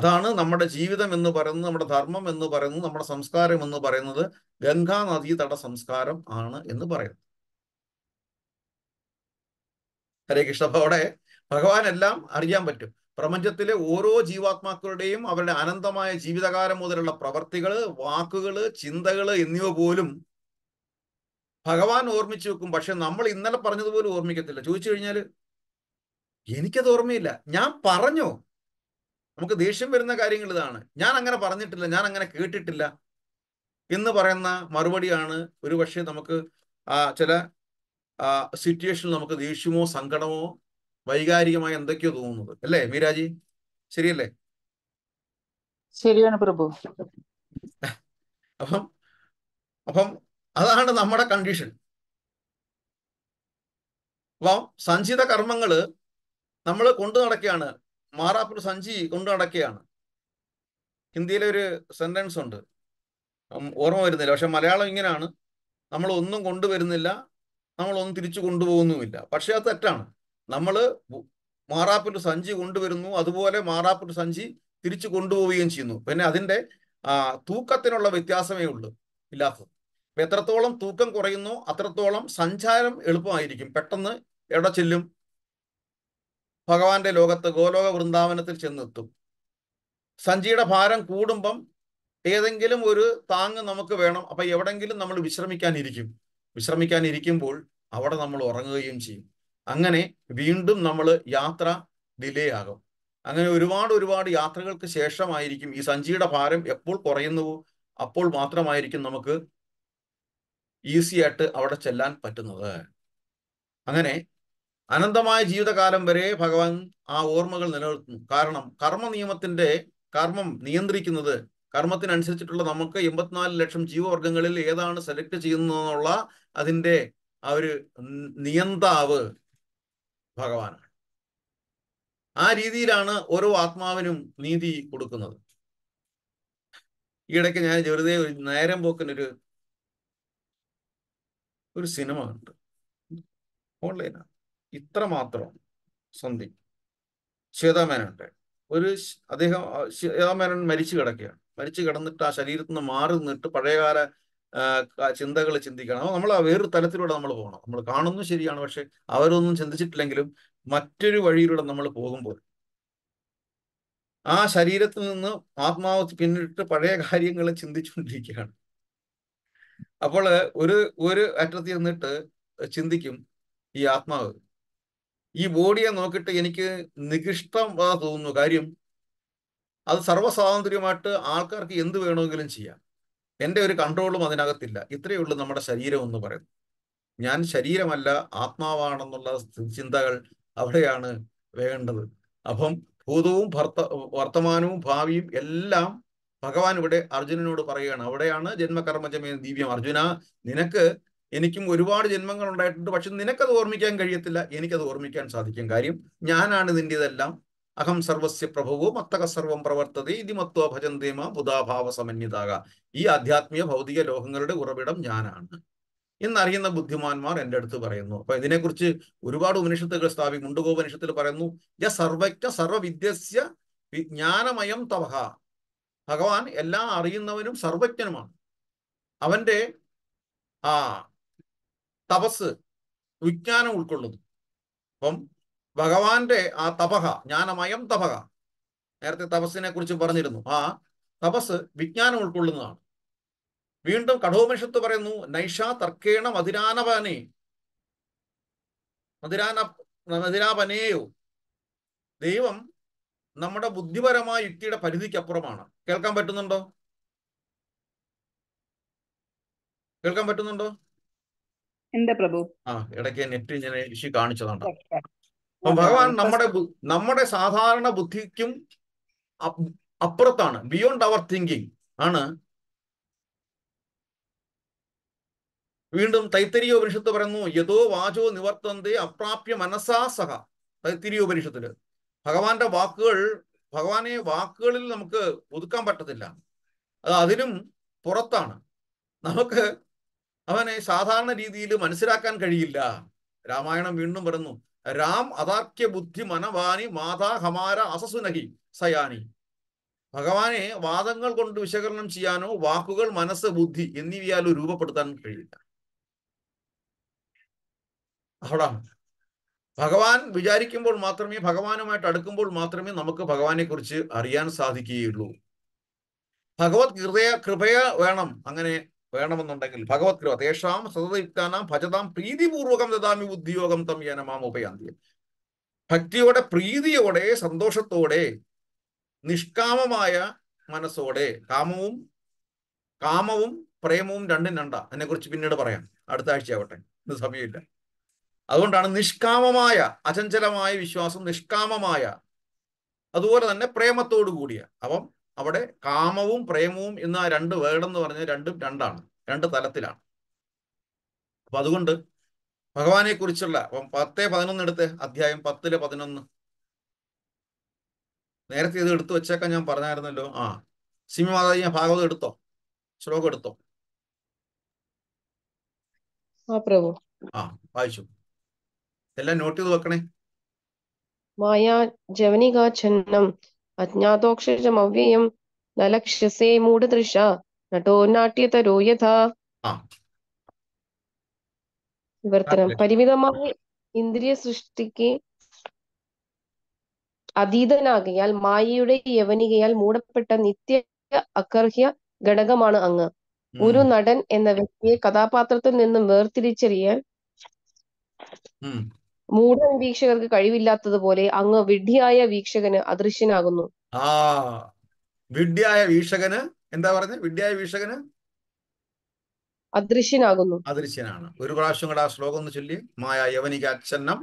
അതാണ് നമ്മുടെ ജീവിതം എന്ന് പറയുന്നത് നമ്മുടെ ധർമ്മം എന്ന് പറയുന്നത് നമ്മുടെ സംസ്കാരം എന്ന് പറയുന്നത് ഗംഗാ തട സംസ്കാരം ആണ് എന്ന് പറയുന്നത് ഹരേ കൃഷ്ണ അവിടെ ഭഗവാൻ എല്ലാം അറിയാൻ പറ്റും പ്രപഞ്ചത്തിലെ ഓരോ ജീവാത്മാക്കളുടെയും അവരുടെ അനന്തമായ ജീവിതകാലം മുതലുള്ള പ്രവർത്തികൾ വാക്കുകൾ ചിന്തകൾ എന്നിവ പോലും ഭഗവാൻ ഓർമ്മിച്ചു വെക്കും പക്ഷെ നമ്മൾ ഇന്നലെ പറഞ്ഞതുപോലെ ഓർമ്മിക്കത്തില്ല ചോദിച്ചു കഴിഞ്ഞാൽ എനിക്കത് ഓർമ്മയില്ല ഞാൻ പറഞ്ഞോ നമുക്ക് ദേഷ്യം വരുന്ന കാര്യങ്ങൾ ഇതാണ് ഞാൻ അങ്ങനെ പറഞ്ഞിട്ടില്ല ഞാൻ അങ്ങനെ കേട്ടിട്ടില്ല എന്ന് പറയുന്ന മറുപടിയാണ് ഒരുപക്ഷെ നമുക്ക് ചില സിറ്റുവേഷനിൽ നമുക്ക് ദേഷ്യമോ സങ്കടമോ വൈകാരികമായി എന്തൊക്കെയോ തോന്നുന്നത് അല്ലേ മീരാജി ശരിയല്ലേ ശരിയാണ് പ്രഭു അപ്പം അപ്പം അതാണ് നമ്മുടെ കണ്ടീഷൻ അപ്പം സഞ്ചിത കർമ്മങ്ങള് നമ്മൾ കൊണ്ടു നടക്കുകയാണ് മാറാപ്പൂർ സഞ്ചി കൊണ്ടു നടക്കുകയാണ് ഹിന്ദിയിലെ ഒരു സെന്റൻസ് ഉണ്ട് ഓർമ്മ വരുന്നില്ല പക്ഷെ മലയാളം ഇങ്ങനെയാണ് നമ്മൾ ഒന്നും കൊണ്ടുവരുന്നില്ല നമ്മളൊന്നും തിരിച്ചു കൊണ്ടുപോകുന്നുമില്ല പക്ഷെ അത് തെറ്റാണ് നമ്മൾ മാറാപ്പിൻ്റെ സഞ്ചി കൊണ്ടുവരുന്നു അതുപോലെ മാറാപ്പിൻ്റെ സഞ്ചി തിരിച്ചു കൊണ്ടുപോവുകയും ചെയ്യുന്നു പിന്നെ അതിൻ്റെ തൂക്കത്തിനുള്ള വ്യത്യാസമേ ഉള്ളൂ ഇല്ലാത്തത് അപ്പം എത്രത്തോളം തൂക്കം കുറയുന്നു അത്രത്തോളം സഞ്ചാരം എളുപ്പമായിരിക്കും പെട്ടെന്ന് എവിടെ ചെല്ലും ഭഗവാന്റെ ലോകത്ത് ഗോലോക വൃന്ദാവനത്തിൽ ചെന്നെത്തും സഞ്ചിയുടെ ഭാരം കൂടുമ്പം ഏതെങ്കിലും ഒരു താങ് നമുക്ക് വേണം അപ്പൊ എവിടെങ്കിലും നമ്മൾ വിശ്രമിക്കാനിരിക്കും വിശ്രമിക്കാനിരിക്കുമ്പോൾ അവിടെ നമ്മൾ ഉറങ്ങുകയും ചെയ്യും അങ്ങനെ വീണ്ടും നമ്മൾ യാത്ര ഡിലേ ആകും അങ്ങനെ ഒരുപാട് ഒരുപാട് യാത്രകൾക്ക് ശേഷമായിരിക്കും ഈ സഞ്ചിയുടെ ഭാരം എപ്പോൾ കുറയുന്നുവോ അപ്പോൾ മാത്രമായിരിക്കും നമുക്ക് ഈസി ആയിട്ട് അവിടെ ചെല്ലാൻ പറ്റുന്നത് അങ്ങനെ അനന്തമായ ജീവിതകാലം വരെ ഭഗവാൻ ആ ഓർമ്മകൾ നിലനിർത്തുന്നു കാരണം കർമ്മ നിയമത്തിന്റെ കർമ്മം നിയന്ത്രിക്കുന്നത് കർമ്മത്തിനനുസരിച്ചിട്ടുള്ള നമുക്ക് എൺപത്തിനാല് ലക്ഷം ജീവവർഗങ്ങളിൽ ഏതാണ് സെലക്ട് ചെയ്യുന്നതെന്നുള്ള അതിൻ്റെ ആ ഒരു നിയന്താവ് ഭഗവാനാണ് ആ രീതിയിലാണ് ഓരോ ആത്മാവിനും നീതി കൊടുക്കുന്നത് ഈയിടയ്ക്ക് ഞാൻ വെറുതെ ഒരു നേരം പോക്കിനൊരു ഒരു സിനിമ ഉണ്ട് ഓൺലൈനാണ് ഇത്ര മാത്രം സന്ധി ശ്വേതാമേനുണ്ട് ഒരു അദ്ദേഹം ശ്വേതാമേനൻ മരിച്ചു കിടക്കുകയാണ് മരിച്ചു കിടന്നിട്ട് ആ ശരീരത്തിൽ നിന്ന് മാറി നിന്നിട്ട് പഴയകാല ചിന്തകൾ ചിന്തിക്കണം നമ്മൾ ആ വേറൊരു തലത്തിലൂടെ നമ്മൾ പോകണം നമ്മൾ കാണുന്നു ശരിയാണ് പക്ഷെ അവരൊന്നും ചിന്തിച്ചിട്ടില്ലെങ്കിലും മറ്റൊരു വഴിയിലൂടെ നമ്മൾ പോകുമ്പോൾ ആ ശരീരത്തിൽ നിന്ന് ആത്മാവ് പിന്നിട്ട് പഴയ കാര്യങ്ങൾ ചിന്തിച്ചുകൊണ്ടിരിക്കുകയാണ് അപ്പോൾ ഒരു ഒരു അറ്റത്ത് നിന്നിട്ട് ചിന്തിക്കും ഈ ആത്മാവ് ഈ ബോഡിയെ നോക്കിയിട്ട് എനിക്ക് നികിഷ്ടം തോന്നുന്നു കാര്യം അത് സർവ്വസ്വാതന്ത്ര്യമായിട്ട് ആൾക്കാർക്ക് എന്ത് വേണമെങ്കിലും ചെയ്യാം എൻ്റെ ഒരു കൺട്രോളും അതിനകത്തില്ല ഇത്രയേ ഉള്ളൂ നമ്മുടെ ശരീരം എന്ന് പറയുന്നത് ഞാൻ ശരീരമല്ല ആത്മാവാണെന്നുള്ള ചിന്തകൾ അവിടെയാണ് വേണ്ടത് അപ്പം ഭൂതവും ഭർത്ത വർത്തമാനവും ഭാവിയും എല്ലാം ഭഗവാൻ ഇവിടെ അർജുനനോട് പറയുകയാണ് അവിടെയാണ് ജന്മകർമ്മജമേ ദിവ്യം അർജുന നിനക്ക് എനിക്കും ഒരുപാട് ജന്മങ്ങൾ ഉണ്ടായിട്ടുണ്ട് പക്ഷെ നിനക്കത് ഓർമ്മിക്കാൻ കഴിയത്തില്ല എനിക്കത് ഓർമ്മിക്കാൻ സാധിക്കും കാര്യം ഞാനാണ് ഇതെല്ലാം അഹം സർവസ്യ പ്രഭുവോ മത്തക സർവം പ്രവർത്തത ഇതി മത്വ ഭജന്തേമ ബുധാഭാവ സമന്യതാക ഈ ആധ്യാത്മിക ഭൗതിക ലോകങ്ങളുടെ ഉറവിടം ഞാനാണ് എന്നറിയുന്ന ബുദ്ധിമാന്മാർ എൻ്റെ അടുത്ത് പറയുന്നു അപ്പൊ ഇതിനെക്കുറിച്ച് ഒരുപാട് ഉപനിഷത്തുകൾ സ്ഥാപിക്കും മുണ്ടുകോപനിഷത്തിൽ പറയുന്നു യ സർവജ്ഞ സർവവിദ്യസ്യ വിജ്ഞാനമയം തവഹ ഭഗവാൻ എല്ലാം അറിയുന്നവനും സർവജ്ഞനുമാണ് അവന്റെ ആ തപസ് വിജ്ഞാനം ഉൾക്കൊള്ളുന്നു അപ്പം ഭഗവാന്റെ ആ തപഹ ജ്ഞാനമയം തപഹ നേരത്തെ തപസ്സിനെ കുറിച്ച് പറഞ്ഞിരുന്നു ആ തപസ് വിജ്ഞാനം ഉൾക്കൊള്ളുന്നതാണ് വീണ്ടും കഠോപനിഷത്ത് പറയുന്നു നൈഷ തർക്കേണ മതിരാനപനെ മധുരാന മധുരാപനേയോ ദൈവം നമ്മുടെ ബുദ്ധിപരമായ യുക്തിയുടെ പരിധിക്കപ്പുറമാണ് കേൾക്കാൻ പറ്റുന്നുണ്ടോ കേൾക്കാൻ പറ്റുന്നുണ്ടോ പ്രഭു ആ ഇടയ്ക്ക് നെറ്റ് ഞാൻ ഋഷി കാണിച്ചതാണ് ഭഗവാൻ നമ്മുടെ നമ്മുടെ സാധാരണ ബുദ്ധിക്കും അപ്പുറത്താണ് ബിയോണ്ട് അവർ തിങ്കിങ് ആണ് വീണ്ടും ഉപനിഷത്ത് പറയുന്നു യഥോ വാചോ നിവർത്തന്തി അപ്രാപ്യ മനസാ സഹ ഉപനിഷത്തില് ഭഗവാന്റെ വാക്കുകൾ ഭഗവാനെ വാക്കുകളിൽ നമുക്ക് ഒതുക്കാൻ പറ്റത്തില്ല അത് അതിനും പുറത്താണ് നമുക്ക് അവനെ സാധാരണ രീതിയിൽ മനസ്സിലാക്കാൻ കഴിയില്ല രാമായണം വീണ്ടും പറഞ്ഞു രാം അതാക്യ ബുദ്ധി മനവാനി മാതാ ഹമാര അസസുനഹി സയാനി ഭഗവാനെ വാദങ്ങൾ കൊണ്ട് വിശകലനം ചെയ്യാനോ വാക്കുകൾ മനസ്സ് ബുദ്ധി എന്നിവയാലോ രൂപപ്പെടുത്താൻ കഴിയില്ല അവിടെ ഭഗവാൻ വിചാരിക്കുമ്പോൾ മാത്രമേ ഭഗവാനുമായിട്ട് അടുക്കുമ്പോൾ മാത്രമേ നമുക്ക് ഭഗവാനെ കുറിച്ച് അറിയാൻ സാധിക്കുകയുള്ളൂ ഭഗവത് ഹൃദയ കൃപയ വേണം അങ്ങനെ വേണമെന്നുണ്ടെങ്കിൽ ഭഗവത് കൃപ തേഷാം സതതയുക്താനാം ഭജതാം പ്രീതിപൂർവകം ദദാമി ഉദ്യോഗം തം യനമാം ഉപയാന്തി ഭക്തിയോടെ പ്രീതിയോടെ സന്തോഷത്തോടെ നിഷ്കാമമായ മനസ്സോടെ കാമവും കാമവും പ്രേമവും രണ്ടും രണ്ട കുറിച്ച് പിന്നീട് പറയാം അടുത്ത ആഴ്ച ആവട്ടെ ഇന്ന് സമയമില്ല അതുകൊണ്ടാണ് നിഷ്കാമമായ അചഞ്ചലമായ വിശ്വാസം നിഷ്കാമമായ അതുപോലെ തന്നെ പ്രേമത്തോടു കൂടിയ അപ്പം അവിടെ കാമവും പ്രേമവും എന്ന രണ്ട് എന്ന് പറഞ്ഞ രണ്ടും രണ്ടാണ് രണ്ട് തലത്തിലാണ് അപ്പൊ അതുകൊണ്ട് ഭഗവാനെ കുറിച്ചുള്ള അപ്പം പത്ത് പതിനൊന്ന് എടുത്ത് അധ്യായം പത്തില് പതിനൊന്ന് നേരത്തെ ഇത് എടുത്തു വെച്ചേക്കാൻ ഞാൻ പറഞ്ഞായിരുന്നല്ലോ ആ സിംഹമാതാജി ഞാൻ ഭാഗവതം എടുത്തോ ശ്ലോകം എടുത്തോ പ്രഭു ആ വായിച്ചു എല്ലാം നോട്ട് ചെയ്ത് വെക്കണേ മായാ ജവനികാഛന്നം അജ്ഞാതോക്ഷജമവ്യയം ന മൂഢദൃശ നട്ടോ നാട്യതരോ യഥാ പരിമിതമായ ഇന്ദ്രിയ സൃഷ്ടിക്ക് അതീതനാകയാൽ മായയുടെ യവനികയാൽ മൂടപ്പെട്ട നിത്യ അകർഹ്യ ഘടകമാണ് അങ്ങ് ഒരു നടൻ എന്ന വ്യക്തിയെ കഥാപാത്രത്തിൽ നിന്നും വേർതിരിച്ചറിയാൻ മൂഢവീക്ഷകർക്ക് കഴിവില്ലാത്തതുപോലെ അങ്ങ് വിഡ്ഢിയായ വീക്ഷകന് അദൃശ്യനാകുന്നു ആ വിഡ്ഢിയായ വീക്ഷകന് എന്താ പറഞ്ഞത് വിഡ്ഢിയായ വീക്ഷകന് അദൃശ്യനാകുന്നു അദൃശ്യനാണ് ഒരു പ്രാവശ്യം കൂടെ ആ ശ്ലോകം ഒന്ന് ചൊല്ലി മായ യവനിക അച്ഛന്നം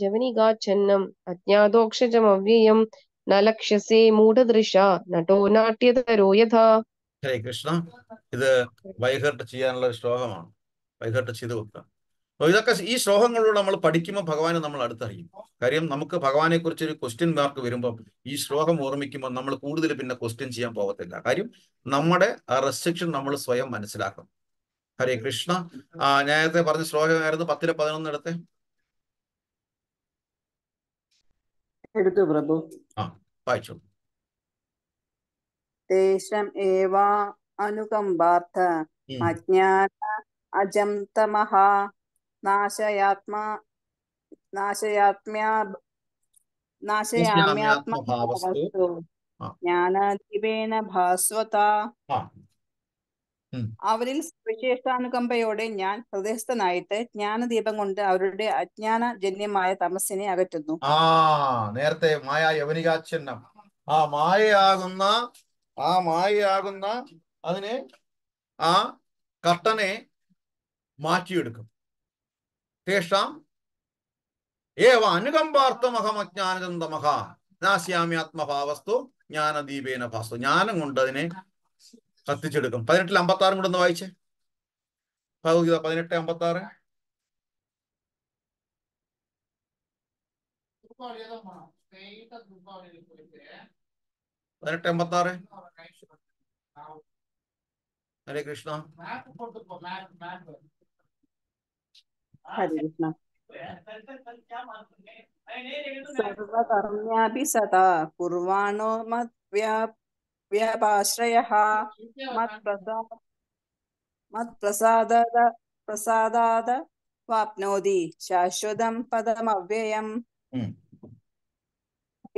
ജവനികാച്ഛന്നം ഇത് വൈകട്ട് ചെയ്യാനുള്ള ശ്ലോകമാണ് വൈകട്ട് ചെയ്ത് വെക്കുക അപ്പോൾ ഇതൊക്കെ ഈ ശ്ലോകങ്ങളിലൂടെ നമ്മൾ പഠിക്കുമ്പോൾ ഭഗവാനെ നമ്മൾ അടുത്തറിയും കാര്യം നമുക്ക് ഭഗവാനെ കുറിച്ച് ഒരു ക്വസ്റ്റ്യൻ മാർക്ക് വരുമ്പോൾ ഈ ശ്ലോകം ഓർമ്മിക്കുമ്പോൾ നമ്മൾ കൂടുതൽ പിന്നെ ക്വസ്റ്റ്യൻ ചെയ്യാൻ പോകത്തില്ല കാര്യം നമ്മുടെ റെസ്ട്രിക്ഷൻ നമ്മൾ സ്വയം മനസ്സിലാക്കണം ഹരേ കൃഷ്ണ ആ നേരത്തെ പറഞ്ഞ ശ്ലോകമായിരുന്നു പത്തിലെ പതിനൊന്ന് എടുത്തേ എടുത്തു പ്രഭു ആ വായിച്ചു ഏവാ അനുകമ്പാർത്ഥ അജ്ഞാന അജന്തമഹ നാശയാത്മാ ഭാസ്വത അവരിൽ സവിശേഷാനുകമ്പയോടെ ഞാൻ ഹൃദയസ്ഥനായിട്ട് ജ്ഞാനദീപം കൊണ്ട് അവരുടെ അജ്ഞാന ജന്യമായ തമസിനെ അകറ്റുന്നു ആ നേരത്തെ മായ യവനികാച്ഛന്നം ആ മായയാകുന്ന ആ മായയാകുന്ന അതിനെ ആ കട്ടനെ മാറ്റിയെടുക്കും തേഷാം ഏവ അനുകമ്പാർത്ഥമഹമജ്ഞാനചന്തമഹ നാശ്യാമി ആത്മഭാവസ്തു ജ്ഞാനദീപേന ഭാസ്തു ജ്ഞാനം കൊണ്ട് അതിനെ കത്തിച്ചെടുക്കും പതിനെട്ടിൽ അമ്പത്തി ആറും കൂടെ ഒന്ന് വായിച്ചേ ഭഗവത്ഗീത പതിനെട്ട് അമ്പത്തി ആറ് പതിനെട്ട് അമ്പത്തി ആറ് ഹരേ കൃഷ്ണ ഹരി കൃഷ്ണ സർവകർമ്മ്യാപി സദാ കുർവാണോ മദ്വ്യാപാശ്രയ മത്പ്രസാദ മത്പ്രസാദ പ്രസാദാദ വാപ്നോതി ശാശ്വതം പദമവ്യയം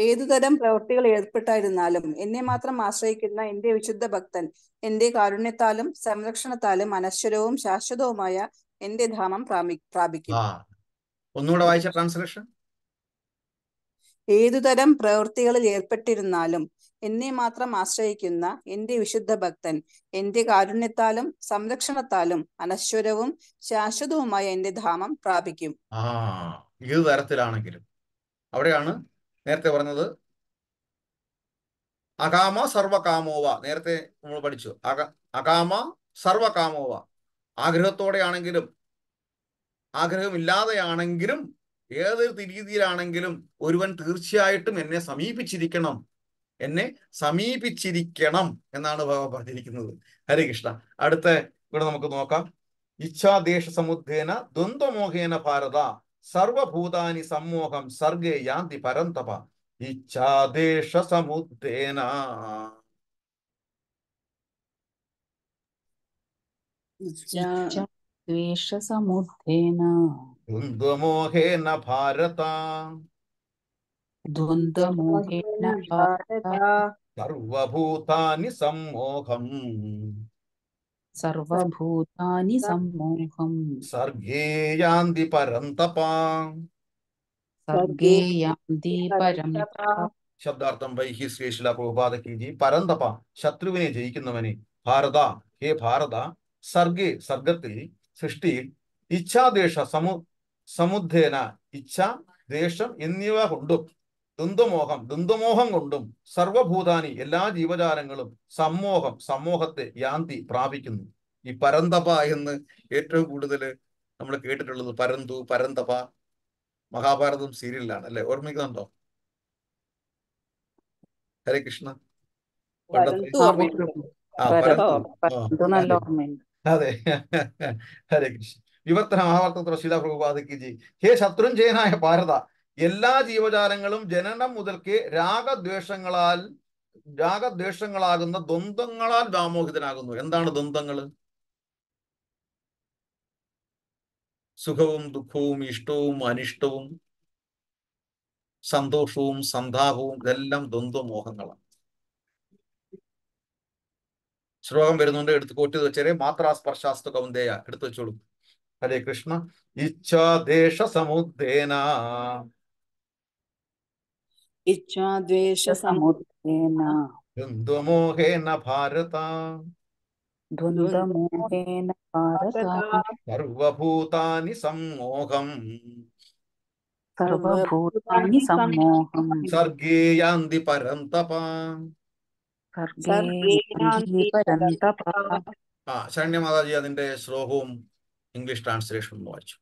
ഏതുതരം പ്രവൃത്തികൾ ഏർപ്പെട്ടായിരുന്നാലും എന്നെ മാത്രം ആശ്രയിക്കുന്ന എന്റെ വിശുദ്ധ ഭക്തൻ എൻ്റെ കാരുണ്യത്താലും സംരക്ഷണത്താലും അനശ്വരവും ശാശ്വതവുമായ എന്റെ ധാമം പ്രാപിക്കും ഒന്നുകൂടെ വായിച്ച ട്രാൻസ്ലേഷൻ ഏതുതരം പ്രവൃത്തികളിൽ ഏർപ്പെട്ടിരുന്നാലും എന്നെ മാത്രം ആശ്രയിക്കുന്ന എന്റെ വിശുദ്ധ ഭക്തൻ എന്റെ കാരുണ്യത്താലും സംരക്ഷണത്താലും അനശ്വരവും ശാശ്വതവുമായ എന്റെ ധാമം പ്രാപിക്കും ആ ഏത് തരത്തിലാണെങ്കിലും അവിടെയാണ് നേരത്തെ പറഞ്ഞത് അകാമ സർവകാമോവ നേരത്തെ നമ്മൾ പഠിച്ചു അക അകാമ സർവകാമോവ ആഗ്രഹത്തോടെയാണെങ്കിലും ആഗ്രഹമില്ലാതെയാണെങ്കിലും ഏതൊരു രീതിയിലാണെങ്കിലും ഒരുവൻ തീർച്ചയായിട്ടും എന്നെ സമീപിച്ചിരിക്കണം എന്നെ സമീപിച്ചിരിക്കണം എന്നാണ് ബാബ പറഞ്ഞിരിക്കുന്നത് ഹരേ കൃഷ്ണ അടുത്ത ഇവിടെ നമുക്ക് നോക്കാം ഇച്ഛാദേശ സമുദ്ധേന ദ്വന്ദ്മോഹേന ഭാരത സർവഭൂതാനി സമ്മോഹം സർഗേ യാന്തി പരന്തപ ഇച്ഛാദേശ സമുദ്ധേന द्वेषसमुद्धेन द्वन्द्वमोहेन भारत द्वन्द्वमोहेन सर्वभूतानि सम्मोहम् सर्वभूतानि सम्मोहम् सर्गे यान्ति परन्तपा सर्गे यान्ति परन्तपा സർഗി സർഗത്തിൽ സൃഷ്ടിയിൽ ഇച്ഛാദേശ സമു സമുദ്ധേന ഇച്ഛ ദേഷം എന്നിവ കൊണ്ടും ദ്വന്ദ്മോഹം ദ്വന്ദ്മോഹം കൊണ്ടും സർവഭൂതാനി എല്ലാ ജീവജാലങ്ങളും സമ്മോഹം സമൂഹത്തെ യാന്തി പ്രാപിക്കുന്നു ഈ പരന്തപ എന്ന് ഏറ്റവും കൂടുതൽ നമ്മൾ കേട്ടിട്ടുള്ളത് പരന്തു പരന്തപ മഹാഭാരതം സീരിയലിലാണ് അല്ലെ ഓർമ്മിക്കുന്നുണ്ടോ ഹരേ കൃഷ്ണ ആ പരന്തു അതെ ഹരേ കൃഷ്ണ വിവർത്തന മഹാഭാരതത്തിൽ ജി ഹേ ശത്രുഞ്ജയനായ ഭാരത എല്ലാ ജീവജാലങ്ങളും ജനനം മുതൽക്ക് രാഗദ്വേഷങ്ങളാൽ രാഗദ്വേഷങ്ങളാകുന്ന ദ്വന്ദ്ങ്ങളാൽ വ്യാമോഹിതനാകുന്നു എന്താണ് ദ്വന്ദ്ങ്ങൾ സുഖവും ദുഃഖവും ഇഷ്ടവും അനിഷ്ടവും സന്തോഷവും സന്താപവും ഇതെല്ലാം ദ്വന്ദ്വമോഹങ്ങളാണ് ശ്ലോകം വരുന്നുണ്ട് എടുത്ത് കോട്ടി വെച്ചേരെ മാത്രാസ്പർശാസ്തുക ഉന്തേയ എടുത്ത് വെച്ചോളൂ ഹരേ കൃഷ്ണ ഇച്ഛാദേശ സമുദ്ദേന ഇച്ഛാദ്വേഷ സമുദ്ദേന ദ്വന്ദ്വമോഹേന ഭാരത ദ്വന്ദ്വമോഹേന ഭാരത സർവഭൂതാനി സമ്മോഹം സർവഭൂതാനി സമ്മോഹം സർഗേ യാന്തി പരന്തപ ശരണ്യമാതാജി അതിന്റെ ശ്ലോകവും ഇംഗ്ലീഷ് ട്രാൻസ്ലേഷൻ വായിച്ചു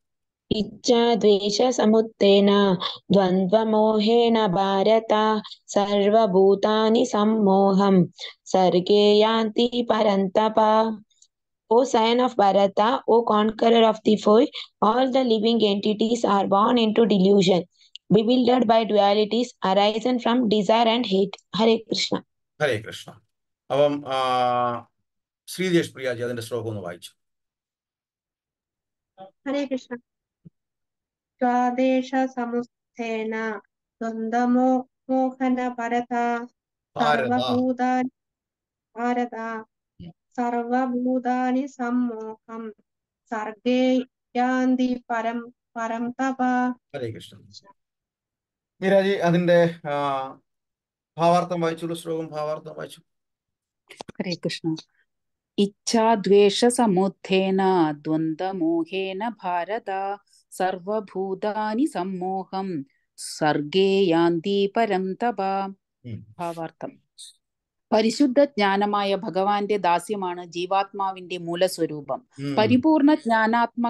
ఇచ్చాద్వేషసముత్తేన ద్వంద్వమోహేణ భారత సర్వభూతాని సమ్మోహం సర్గే యాంతి పరంతప O son of Bharata O conqueror of the foe all the living entities are born into delusion bewildered by dualities arising from desire and hate. Hare Krishna. Hare Krishna അപ്പം ശ്രീജേഷ് പ്രിയാജി അതിന്റെ ശ്ലോകം ഒന്ന് വായിച്ചു ഹരേ കൃഷ്ണ സ്വാദേശ സമുസ്ഥേന സ്വന്തമോ മോഹന ഭരത സർവഭൂതാനി ഭാരത സർവഭൂതാനി സമ്മോഹം സർഗേ യാന്തി പരം പരം തപ ഹരേ കൃഷ്ണ മീരാജി അതിന്റെ ഭാവാർത്ഥം വായിച്ചുള്ളൂ ശ്ലോകം ഭാവാർത്ഥം വായിച്ചു ഹരേ കൃഷ്ണ ഇച്ഛാദ്വേഷസമുദ്ധേന ദ്വന്ദ്മോഹേന ഭാരത സർവഭൂതാനി സമ്മോഹം സർഗേ യാന്തി പരം തപ ഭാവാർത്ഥം പരിശുദ്ധ ജ്ഞാനമായ ഭഗവാന്റെ ദാസ്യമാണ് ജീവാത്മാവിന്റെ മൂലസ്വരൂപം പരിപൂർണ ജ്ഞാനാത്മക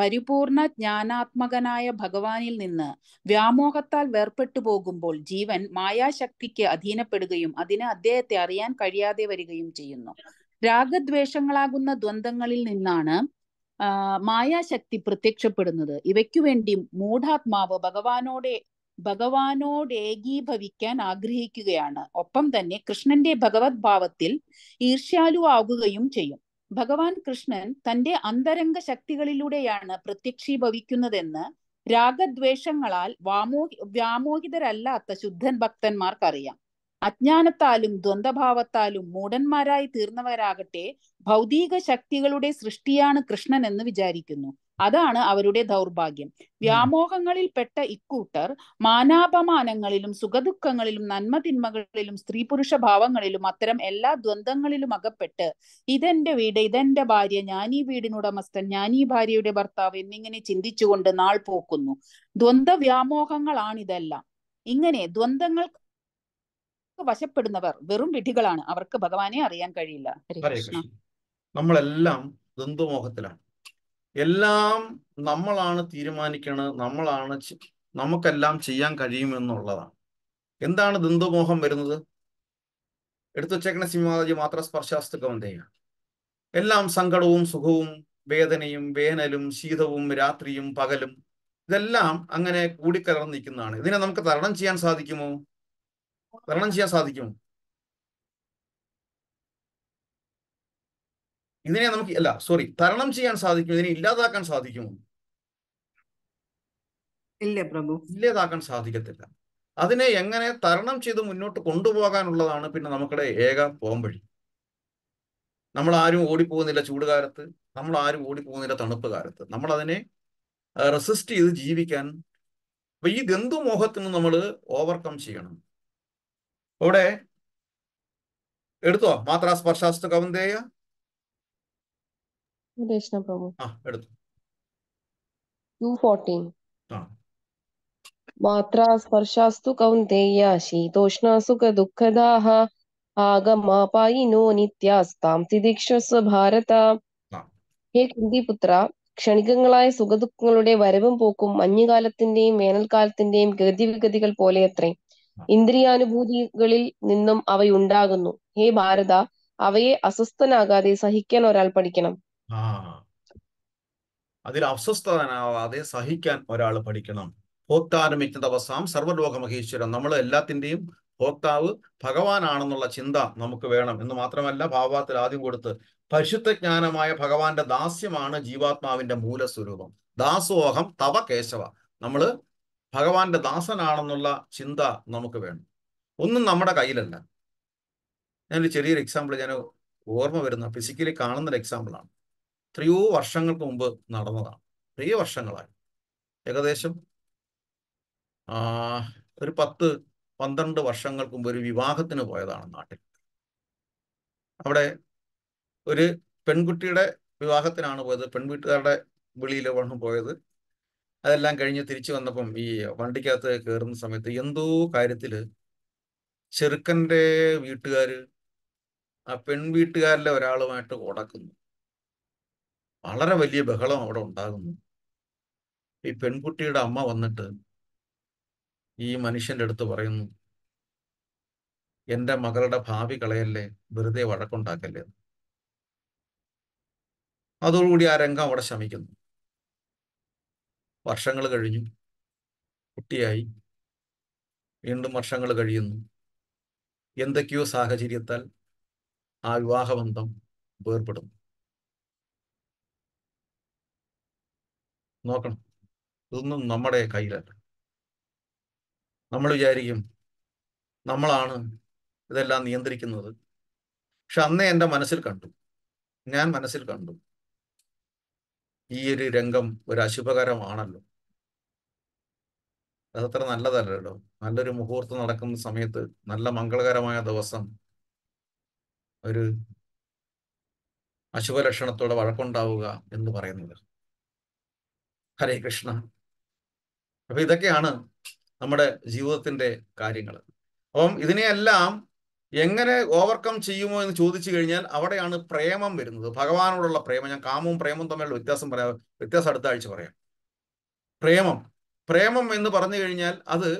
പരിപൂർണ ജ്ഞാനാത്മകനായ ഭഗവാനിൽ നിന്ന് വ്യാമോഹത്താൽ വേർപെട്ടു പോകുമ്പോൾ ജീവൻ മായാശക്തിക്ക് അധീനപ്പെടുകയും അതിന് അദ്ദേഹത്തെ അറിയാൻ കഴിയാതെ വരികയും ചെയ്യുന്നു രാഗദ്വേഷങ്ങളാകുന്ന ദ്വന്ദ്ങ്ങളിൽ നിന്നാണ് മായാശക്തി പ്രത്യക്ഷപ്പെടുന്നത് ഇവയ്ക്കു വേണ്ടി മൂഢാത്മാവ് ഭഗവാനോടെ ഭഗവാനോടേകീഭവിക്കാൻ ആഗ്രഹിക്കുകയാണ് ഒപ്പം തന്നെ കൃഷ്ണന്റെ ഭഗവത് ഭാവത്തിൽ ചെയ്യും ഭഗവാൻ കൃഷ്ണൻ തന്റെ അന്തരംഗ ശക്തികളിലൂടെയാണ് പ്രത്യക്ഷീഭവിക്കുന്നതെന്ന് രാഗദ്വേഷങ്ങളാൽ വാമോ വ്യാമോഹിതരല്ലാത്ത ശുദ്ധൻ ഭക്തന്മാർക്കറിയാം അജ്ഞാനത്താലും ദ്വന്ദ്ഭാവത്താലും മൂഢന്മാരായി തീർന്നവരാകട്ടെ ഭൗതിക ശക്തികളുടെ സൃഷ്ടിയാണ് കൃഷ്ണൻ എന്ന് വിചാരിക്കുന്നു അതാണ് അവരുടെ ദൗർഭാഗ്യം വ്യാമോഹങ്ങളിൽ പെട്ട ഇക്കൂട്ടർ മാനാപമാനങ്ങളിലും സുഖദുഃഖങ്ങളിലും നന്മതിന്മകളിലും സ്ത്രീ പുരുഷ ഭാവങ്ങളിലും അത്തരം എല്ലാ ദ്വന്ദ്ങ്ങളിലും അകപ്പെട്ട് ഇതെന്റെ വീട് ഇതെന്റെ ഭാര്യ ഞാൻ ഈ വീടിനുടമസ്ഥൻ ഞാൻ ഈ ഭാര്യയുടെ ഭർത്താവ് എന്നിങ്ങനെ ചിന്തിച്ചുകൊണ്ട് നാൾ പോക്കുന്നു ദ്വന്ദ് വ്യാമോഹങ്ങളാണിതെല്ലാം ഇങ്ങനെ ദ്വന്ദ്ങ്ങൾ വശപ്പെടുന്നവർ വെറും വിധികളാണ് അവർക്ക് ഭഗവാനെ അറിയാൻ കഴിയില്ല നമ്മളെല്ലാം ദ്വന്ദ്മോഹത്തിലാണ് എല്ലാം നമ്മളാണ് തീരുമാനിക്കുന്നത് നമ്മളാണ് നമുക്കെല്ലാം ചെയ്യാൻ കഴിയുമെന്നുള്ളതാണ് എന്താണ് ദന്തുമോഹം വരുന്നത് എടുത്തു വച്ചേക്കണ സിംഹാജി മാത്ര സ്പർശാസ്തുക്കവന്തയാണ് എല്ലാം സങ്കടവും സുഖവും വേദനയും വേനലും ശീതവും രാത്രിയും പകലും ഇതെല്ലാം അങ്ങനെ കൂടിക്കലർന്നിരിക്കുന്നതാണ് ഇതിനെ നമുക്ക് തരണം ചെയ്യാൻ സാധിക്കുമോ തരണം ചെയ്യാൻ സാധിക്കുമോ ഇതിനെ നമുക്ക് അല്ല സോറി തരണം ചെയ്യാൻ സാധിക്കും ഇതിനെ ഇല്ലാതാക്കാൻ സാധിക്കുമോ ഇല്ല പ്രഭു ഇല്ലാതാക്കാൻ സാധിക്കത്തില്ല അതിനെ എങ്ങനെ തരണം ചെയ്ത് മുന്നോട്ട് കൊണ്ടുപോകാനുള്ളതാണ് പിന്നെ നമുക്കിടെ ഏക പോംവഴി നമ്മൾ ആരും ഓടിപ്പോകുന്നില്ല ചൂടുകാലത്ത് നമ്മൾ ആരും ഓടിപ്പോകുന്നില്ല തണുപ്പ് കാലത്ത് നമ്മൾ അതിനെ റെസിസ്റ്റ് ചെയ്ത് ജീവിക്കാൻ അപ്പൊ ഈ ഗന്ധുമോഹത്തിൽ നിന്ന് നമ്മൾ ഓവർകം ചെയ്യണം അവിടെ എടുത്തോ മാത്രാസ്പർശാസ്തു കവന്തേയ മുരേഷ്ണ പ്രഭു ആ എടുത്തു ടു ഫോർട്ടീൻ ആ സുഖ ദുഃഖദാഹ ആഗമാപായിനോ നിത്യാസ്താം തിദിക്ഷസ്വ ഭാരത ഹേ കുന്തിപുത്ര ക്ഷണികങ്ങളായ സുഖദുഃഖങ്ങളുടെ വരവും പോക്കും മഞ്ഞുകാലത്തിന്റെയും വേനൽക്കാലത്തിന്റെയും ഗതിവിഗതികൾ പോലെ അത്രേ ഇന്ദ്രിയാനുഭൂതികളിൽ നിന്നും അവയുണ്ടാകുന്നു ഹേ ഭാരത അവയെ അസ്വസ്ഥനാകാതെ സഹിക്കാൻ ഒരാൾ പഠിക്കണം ആ അതിൽ അസ്വസ്ഥനാവാതെ സഹിക്കാൻ ഒരാൾ പഠിക്കണം ഭോക്താരമിച്ച ദിവസം സർവ്വലോകമഹേശ്വരം നമ്മൾ എല്ലാത്തിന്റെയും ഭോക്താവ് ഭഗവാനാണെന്നുള്ള ചിന്ത നമുക്ക് വേണം എന്ന് മാത്രമല്ല ഭാവാത്തിൽ ആദ്യം കൊടുത്ത് പരിശുദ്ധജ്ഞാനമായ ഭഗവാന്റെ ദാസ്യമാണ് ജീവാത്മാവിന്റെ മൂലസ്വരൂപം ദാസോഹം തവ കേശവ നമ്മൾ ഭഗവാന്റെ ദാസനാണെന്നുള്ള ചിന്ത നമുക്ക് വേണം ഒന്നും നമ്മുടെ കയ്യിലല്ല ഞാനൊരു ചെറിയൊരു എക്സാമ്പിൾ ഞാൻ ഓർമ്മ വരുന്ന ഫിസിക്കലി കാണുന്നൊരു എക്സാമ്പിളാണ് എത്രയോ വർഷങ്ങൾക്ക് മുമ്പ് നടന്നതാണ് എത്രയോ വർഷങ്ങളായി ഏകദേശം ഒരു പത്ത് പന്ത്രണ്ട് വർഷങ്ങൾക്ക് മുമ്പ് ഒരു വിവാഹത്തിന് പോയതാണ് നാട്ടിൽ അവിടെ ഒരു പെൺകുട്ടിയുടെ വിവാഹത്തിനാണ് പോയത് പെൺവീട്ടുകാരുടെ വിളിയിൽ വണ്ണം പോയത് അതെല്ലാം കഴിഞ്ഞ് തിരിച്ചു വന്നപ്പം ഈ വണ്ടിക്കകത്ത് കയറുന്ന സമയത്ത് എന്തോ കാര്യത്തിൽ ചെറുക്കൻ്റെ വീട്ടുകാർ ആ പെൺവീട്ടുകാരിലെ ഒരാളുമായിട്ട് ഉടക്കുന്നു വളരെ വലിയ ബഹളം അവിടെ ഉണ്ടാകുന്നു ഈ പെൺകുട്ടിയുടെ അമ്മ വന്നിട്ട് ഈ മനുഷ്യന്റെ അടുത്ത് പറയുന്നു എന്റെ മകളുടെ ഭാവി കളയല്ലേ വെറുതെ വഴക്കുണ്ടാക്കല്ലേ അതോടുകൂടി ആ രംഗം അവിടെ ശമിക്കുന്നു വർഷങ്ങൾ കഴിഞ്ഞു കുട്ടിയായി വീണ്ടും വർഷങ്ങൾ കഴിയുന്നു എന്തൊക്കെയോ സാഹചര്യത്താൽ ആ വിവാഹബന്ധം വേർപെടുന്നു നോക്കണം ഇതൊന്നും നമ്മുടെ കയ്യിലല്ല നമ്മൾ വിചാരിക്കും നമ്മളാണ് ഇതെല്ലാം നിയന്ത്രിക്കുന്നത് പക്ഷെ അന്നേ എൻ്റെ മനസ്സിൽ കണ്ടു ഞാൻ മനസ്സിൽ കണ്ടു ഈ ഒരു രംഗം ഒരു അശുഭകരമാണല്ലോ അതത്ര നല്ലതല്ലല്ലോ നല്ലൊരു മുഹൂർത്തം നടക്കുന്ന സമയത്ത് നല്ല മംഗളകരമായ ദിവസം ഒരു അശുഭലക്ഷണത്തോടെ വഴക്കുണ്ടാവുക എന്ന് പറയുന്നത് ഹരേ കൃഷ്ണ അപ്പൊ ഇതൊക്കെയാണ് നമ്മുടെ ജീവിതത്തിന്റെ കാര്യങ്ങൾ അപ്പം ഇതിനെയെല്ലാം എങ്ങനെ ഓവർകം ചെയ്യുമോ എന്ന് ചോദിച്ചു കഴിഞ്ഞാൽ അവിടെയാണ് പ്രേമം വരുന്നത് ഭഗവാനോടുള്ള പ്രേമം ഞാൻ കാമവും പ്രേമവും തമ്മിലുള്ള വ്യത്യാസം പറയാം വ്യത്യാസം അടുത്ത ആഴ്ച പറയാം പ്രേമം പ്രേമം എന്ന് പറഞ്ഞു കഴിഞ്ഞാൽ അത്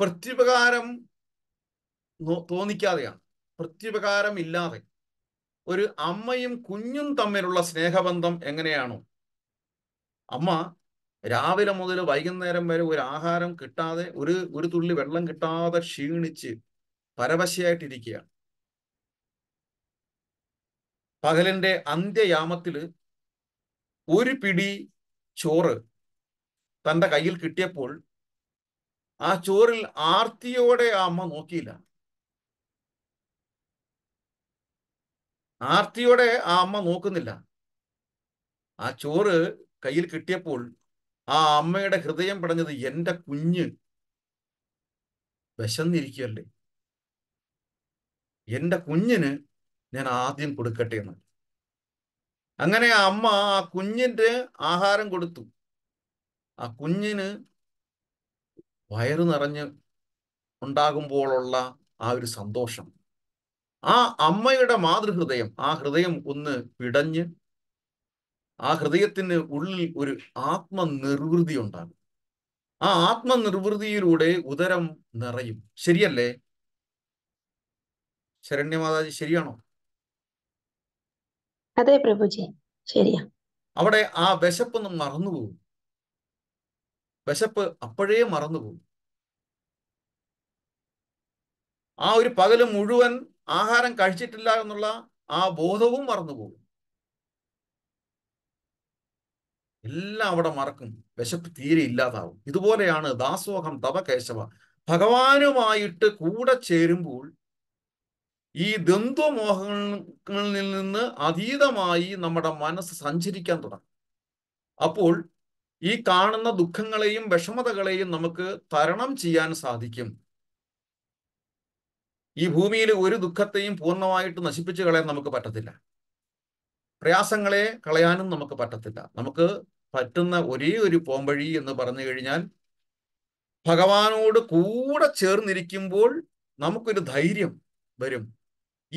പ്രത്യുപകാരം തോന്നിക്കാതെയാണ് പ്രത്യുപകാരം ഇല്ലാതെ ഒരു അമ്മയും കുഞ്ഞും തമ്മിലുള്ള സ്നേഹബന്ധം എങ്ങനെയാണോ അമ്മ രാവിലെ മുതൽ വൈകുന്നേരം വരെ ഒരു ആഹാരം കിട്ടാതെ ഒരു ഒരു തുള്ളി വെള്ളം കിട്ടാതെ ക്ഷീണിച്ച് പരവശയായിട്ടിരിക്കുകയാണ് പകലിന്റെ അന്ത്യയാമത്തില് ഒരു പിടി ചോറ് തന്റെ കയ്യിൽ കിട്ടിയപ്പോൾ ആ ചോറിൽ ആർത്തിയോടെ ആ അമ്മ നോക്കിയില്ല ആർത്തിയോടെ ആ അമ്മ നോക്കുന്നില്ല ആ ചോറ് കയ്യിൽ കിട്ടിയപ്പോൾ ആ അമ്മയുടെ ഹൃദയം പടഞ്ഞത് എൻ്റെ കുഞ്ഞ് വിശന്നിരിക്കുകയല്ലേ എൻ്റെ കുഞ്ഞിന് ഞാൻ ആദ്യം കൊടുക്കട്ടെ എന്ന് അങ്ങനെ ആ അമ്മ ആ കുഞ്ഞിൻ്റെ ആഹാരം കൊടുത്തു ആ കുഞ്ഞിന് വയറു നിറഞ്ഞ് ഉണ്ടാകുമ്പോഴുള്ള ആ ഒരു സന്തോഷം ആ അമ്മയുടെ മാതൃഹൃദയം ആ ഹൃദയം ഒന്ന് പിടഞ്ഞ് ആ ഹൃദയത്തിന് ഉള്ളിൽ ഒരു ആത്മനിർവൃതി ഉണ്ടാകും ആ ആത്മനിർവൃതിയിലൂടെ ഉദരം നിറയും ശരിയല്ലേ ശരണ്യമാതാജി ശരിയാണോ അതെ പ്രഭുജി ശരിയാ അവിടെ ആ വിശപ്പൊന്ന് മറന്നുപോകും വിശപ്പ് അപ്പോഴേ മറന്നുപോകും ആ ഒരു പകല് മുഴുവൻ ആഹാരം കഴിച്ചിട്ടില്ല എന്നുള്ള ആ ബോധവും മറന്നുപോകും എല്ലാം അവിടെ മറക്കും വിശപ്പ് തീരെ ഇല്ലാതാവും ഇതുപോലെയാണ് ദാസോഹം തപ കേശവ ഭഗവാനുമായിട്ട് കൂടെ ചേരുമ്പോൾ ഈ ദ്വന്ദ്വമോഹങ്ങളിൽ നിന്ന് അതീതമായി നമ്മുടെ മനസ്സ് സഞ്ചരിക്കാൻ തുടങ്ങും അപ്പോൾ ഈ കാണുന്ന ദുഃഖങ്ങളെയും വിഷമതകളെയും നമുക്ക് തരണം ചെയ്യാൻ സാധിക്കും ഈ ഭൂമിയിൽ ഒരു ദുഃഖത്തെയും പൂർണ്ണമായിട്ട് നശിപ്പിച്ചു കളയാൻ നമുക്ക് പറ്റത്തില്ല പ്രയാസങ്ങളെ കളയാനും നമുക്ക് പറ്റത്തില്ല നമുക്ക് പറ്റുന്ന ഒരേ ഒരു പോംവഴി എന്ന് പറഞ്ഞു കഴിഞ്ഞാൽ ഭഗവാനോട് കൂടെ ചേർന്നിരിക്കുമ്പോൾ നമുക്കൊരു ധൈര്യം വരും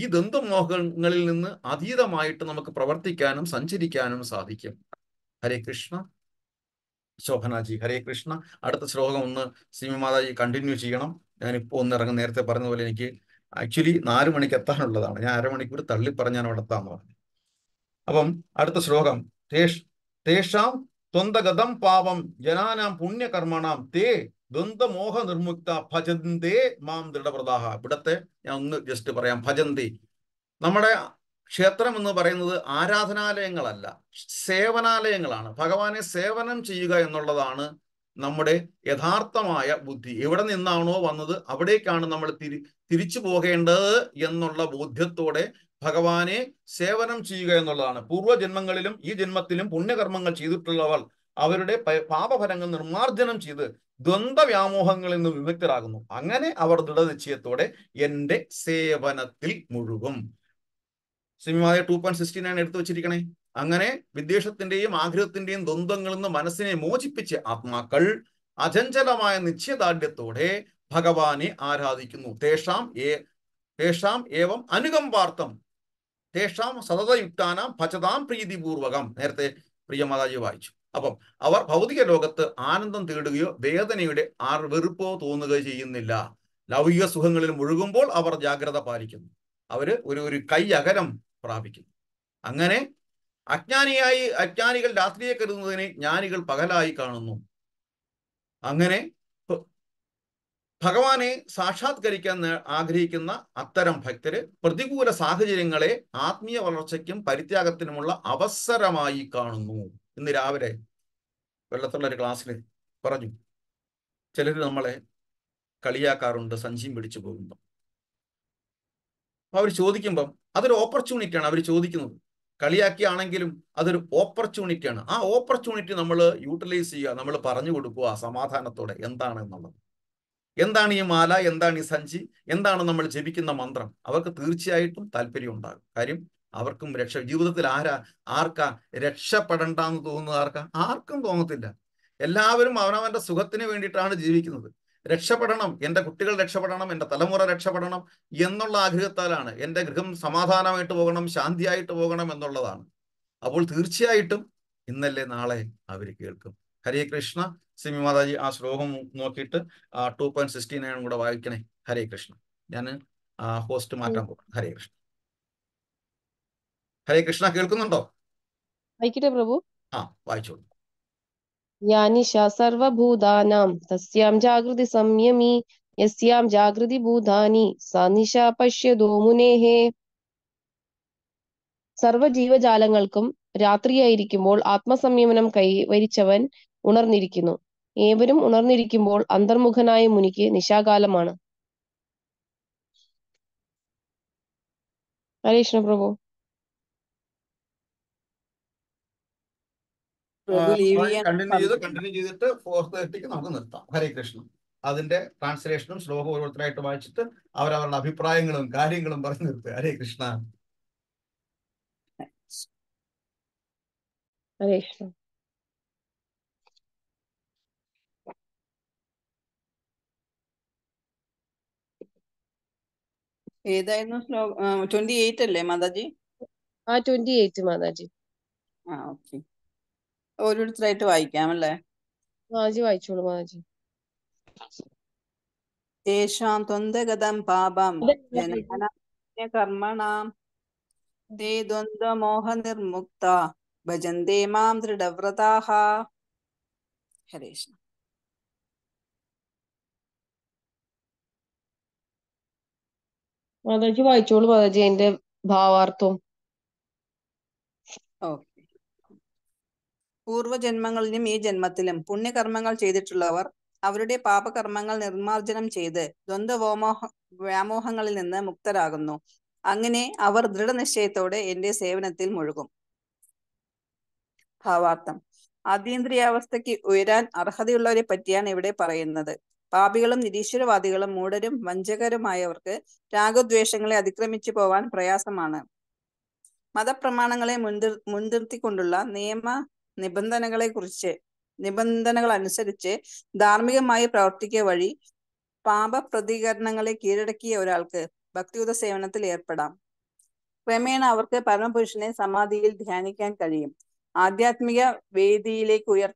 ഈ ദന്തമോഹങ്ങളിൽ നിന്ന് അതീതമായിട്ട് നമുക്ക് പ്രവർത്തിക്കാനും സഞ്ചരിക്കാനും സാധിക്കും ഹരേ കൃഷ്ണ ശോഭനാജി ഹരേ കൃഷ്ണ അടുത്ത ശ്ലോകം ഒന്ന് മാതാജി കണ്ടിന്യൂ ചെയ്യണം ഞാനിപ്പോൾ ഒന്ന് ഇറങ്ങി നേരത്തെ പറഞ്ഞ പോലെ എനിക്ക് ആക്ച്വലി നാലു മണിക്ക് എത്താനുള്ളതാണ് ഞാൻ അരമണിക്കൂർ തള്ളി പറഞ്ഞാൽ അവിടെ എത്താമെന്ന് പറഞ്ഞു അപ്പം അടുത്ത ശ്ലോകം തേഷാം ത്വന്തഗതം പാപം ജനാനാം പുണ്യകർമ്മണാം തേ ദ്വന്ദ്മോഹ നിർമുക്ത ഭജന്തേ മാം ദൃഢപ്രദാഹ ഇവിടത്തെ ഞാൻ ഒന്ന് ജസ്റ്റ് പറയാം ഭജന്തി നമ്മുടെ ക്ഷേത്രം എന്ന് പറയുന്നത് ആരാധനാലയങ്ങളല്ല സേവനാലയങ്ങളാണ് ഭഗവാനെ സേവനം ചെയ്യുക എന്നുള്ളതാണ് നമ്മുടെ യഥാർത്ഥമായ ബുദ്ധി എവിടെ നിന്നാണോ വന്നത് അവിടേക്കാണ് നമ്മൾ തിരി തിരിച്ചു പോകേണ്ടത് എന്നുള്ള ബോധ്യത്തോടെ ഭഗവാനെ സേവനം ചെയ്യുക എന്നുള്ളതാണ് പൂർവ്വജന്മങ്ങളിലും ഈ ജന്മത്തിലും പുണ്യകർമ്മങ്ങൾ ചെയ്തിട്ടുള്ളവൾ അവരുടെ പാപഫലങ്ങൾ നിർമാർജ്ജനം ചെയ്ത് ദ്വന്ദ്വ വ്യാമോഹങ്ങളിൽ നിന്ന് വിമുക്തരാകുന്നു അങ്ങനെ അവർ ദൃഢനിശ്ചയത്തോടെ എന്റെ സേവനത്തിൽ മുഴുകും സിമിമായ ടു പോയിന്റ് സിക്സ്റ്റി നയൻ എടുത്തു വെച്ചിരിക്കണേ അങ്ങനെ വിദ്വേഷത്തിന്റെയും ആഗ്രഹത്തിന്റെയും ദ്വന്ദ്ങ്ങളിൽ നിന്ന് മനസ്സിനെ മോചിപ്പിച്ച് ആത്മാക്കൾ അചഞ്ചലമായ നിശ്ചയദാർഢ്യത്തോടെ ഭഗവാനെ ആരാധിക്കുന്നു തേഷാം ഏ തേഷാം ഏവം അനുകമ്പാർത്ഥം തേഷാം സതതയുക്താനാം ഭജതാം പ്രീതിപൂർവകം നേരത്തെ പ്രിയമാതാജി വായിച്ചു അപ്പം അവർ ഭൗതിക ലോകത്ത് ആനന്ദം തേടുകയോ വേദനയുടെ ആർ വെറുപ്പോ തോന്നുകയോ ചെയ്യുന്നില്ല ലൗകിക സുഖങ്ങളിൽ മുഴുകുമ്പോൾ അവർ ജാഗ്രത പാലിക്കുന്നു അവര് ഒരു ഒരു കൈ അകലം പ്രാപിക്കുന്നു അങ്ങനെ അജ്ഞാനിയായി അജ്ഞാനികൾ രാത്രിയെ കരുതുന്നതിനെ ജ്ഞാനികൾ പകലായി കാണുന്നു അങ്ങനെ ഭഗവാനെ സാക്ഷാത്കരിക്കാൻ ആഗ്രഹിക്കുന്ന അത്തരം ഭക്തര് പ്രതികൂല സാഹചര്യങ്ങളെ ആത്മീയ വളർച്ചയ്ക്കും പരിത്യാഗത്തിനുമുള്ള അവസരമായി കാണുന്നു ഇന്ന് രാവിലെ വെള്ളത്തുള്ള ഒരു ക്ലാസ്സിൽ പറഞ്ഞു ചിലർ നമ്മളെ കളിയാക്കാറുണ്ട് സഞ്ചിയും പിടിച്ചു പോകുമ്പോൾ അവർ ചോദിക്കുമ്പം അതൊരു ഓപ്പർച്യൂണിറ്റിയാണ് അവർ ചോദിക്കുന്നത് കളിയാക്കിയാണെങ്കിലും അതൊരു ഓപ്പർച്യൂണിറ്റിയാണ് ആ ഓപ്പർച്യൂണിറ്റി നമ്മൾ യൂട്ടിലൈസ് ചെയ്യുക നമ്മൾ പറഞ്ഞു കൊടുക്കുക സമാധാനത്തോടെ എന്താണ് എന്നുള്ളത് എന്താണ് ഈ മാല എന്താണ് ഈ സഞ്ചി എന്താണ് നമ്മൾ ജപിക്കുന്ന മന്ത്രം അവർക്ക് തീർച്ചയായിട്ടും താല്പര്യം ഉണ്ടാകും കാര്യം അവർക്കും രക്ഷ ജീവിതത്തിൽ ആരാ ആർക്കാ രക്ഷപ്പെടണ്ടെന്ന് തോന്നുന്നത് ആർക്കാ ആർക്കും തോന്നത്തില്ല എല്ലാവരും അവനവന്റെ സുഖത്തിന് വേണ്ടിയിട്ടാണ് ജീവിക്കുന്നത് രക്ഷപ്പെടണം എൻ്റെ കുട്ടികൾ രക്ഷപ്പെടണം എൻ്റെ തലമുറ രക്ഷപ്പെടണം എന്നുള്ള ആഗ്രഹത്താലാണ് എൻ്റെ ഗൃഹം സമാധാനമായിട്ട് പോകണം ശാന്തിയായിട്ട് പോകണം എന്നുള്ളതാണ് അപ്പോൾ തീർച്ചയായിട്ടും ഇന്നല്ലേ നാളെ അവർ കേൾക്കും ഹരേ കൃഷ്ണ സിമി മാതാജി ആ ശ്ലോകം നോക്കിയിട്ട് ടു പോയിന്റ് സിക്സ്റ്റി നയൻ കൂടെ വായിക്കണേ ഹരേ കൃഷ്ണ ഞാൻ ഹോസ്റ്റ് മാറ്റാൻ പോകും ഹരേ കൃഷ്ണ ഹരേ കൃഷ്ണ കേൾക്കുന്നുണ്ടോ വായിക്കട്ടെ പ്രഭു ആ വായിച്ചോളൂ സർവജീവജാലങ്ങൾക്കും രാത്രിയായിരിക്കുമ്പോൾ ആത്മസംയമനം കൈവരിച്ചവൻ ഉണർന്നിരിക്കുന്നു ഏവരും ഉണർന്നിരിക്കുമ്പോൾ അന്തർമുഖനായ മുനിക്ക് നിശാകാലമാണ് ഹരീഷ്ണ പ്രഭു കണ്ടിന്യൂ കണ്ടിന്യൂ ചെയ്തിട്ട് നമുക്ക് ഹരേ കൃഷ്ണ അതിന്റെ ട്രാൻസ്ലേഷനും ശ്ലോകം ഓരോരുത്തരായിട്ട് വായിച്ചിട്ട് അവരവരുടെ അഭിപ്രായങ്ങളും കാര്യങ്ങളും പറഞ്ഞു നിർത്തുക ഹരേ കൃഷ്ണ ഹരേ കൃഷ്ണ ഏതായിരുന്നു ശ്ലോകം ട്വന്റി എയ്റ്റ് അല്ലേ മാതാജി ആ ട്വന്റി എയ്റ്റ് മാതാജി ആ ഓക്കെ ഓരോരുത്തരായിട്ട് വായിക്കാം അല്ലേ മാതാജി വായിച്ചോളൂ മാതാജി തേഷാം ത്വന്തഗതം പാപം കർമ്മണാം തേ ദ്വന്ദ്വമോഹ നിർമുക്ത ഭജന്തേ മാം ദൃഢവ്രതാഹ ഹരേ മാതാജി വായിച്ചോളൂ മാതാജി എന്റെ ഭാവാർത്ഥം പൂർവജന്മങ്ങളിലും ഈ ജന്മത്തിലും പുണ്യകർമ്മങ്ങൾ ചെയ്തിട്ടുള്ളവർ അവരുടെ പാപകർമ്മങ്ങൾ നിർമാർജനം ചെയ്ത് ദ്വന്ദ്വമോഹ വ്യാമോഹങ്ങളിൽ നിന്ന് മുക്തരാകുന്നു അങ്ങനെ അവർ ദൃഢനിശ്ചയത്തോടെ എന്റെ സേവനത്തിൽ മുഴുകും ഭാവാർത്ഥം അതീന്ദ്രിയാവസ്ഥയ്ക്ക് ഉയരാൻ അർഹതയുള്ളവരെ പറ്റിയാണ് ഇവിടെ പറയുന്നത് പാപികളും നിരീശ്വരവാദികളും മൂഢരും വഞ്ചകരുമായവർക്ക് രാഗദ്വേഷങ്ങളെ അതിക്രമിച്ചു പോവാൻ പ്രയാസമാണ് മതപ്രമാണങ്ങളെ മുൻതിർ മുൻനിർത്തിക്കൊണ്ടുള്ള നിയമ നിബന്ധനകളെ കുറിച്ച് നിബന്ധനകൾ അനുസരിച്ച് ധാർമ്മികമായി പ്രവർത്തിക്കുക വഴി പാപ പ്രതികരണങ്ങളെ കീഴടക്കിയ ഒരാൾക്ക് ഭക്തിയുത സേവനത്തിൽ ഏർപ്പെടാം ക്രമേണ അവർക്ക് പരമപുരുഷനെ സമാധിയിൽ ധ്യാനിക്കാൻ കഴിയും ആധ്യാത്മിക വേദിയിലേക്ക് ഉയർ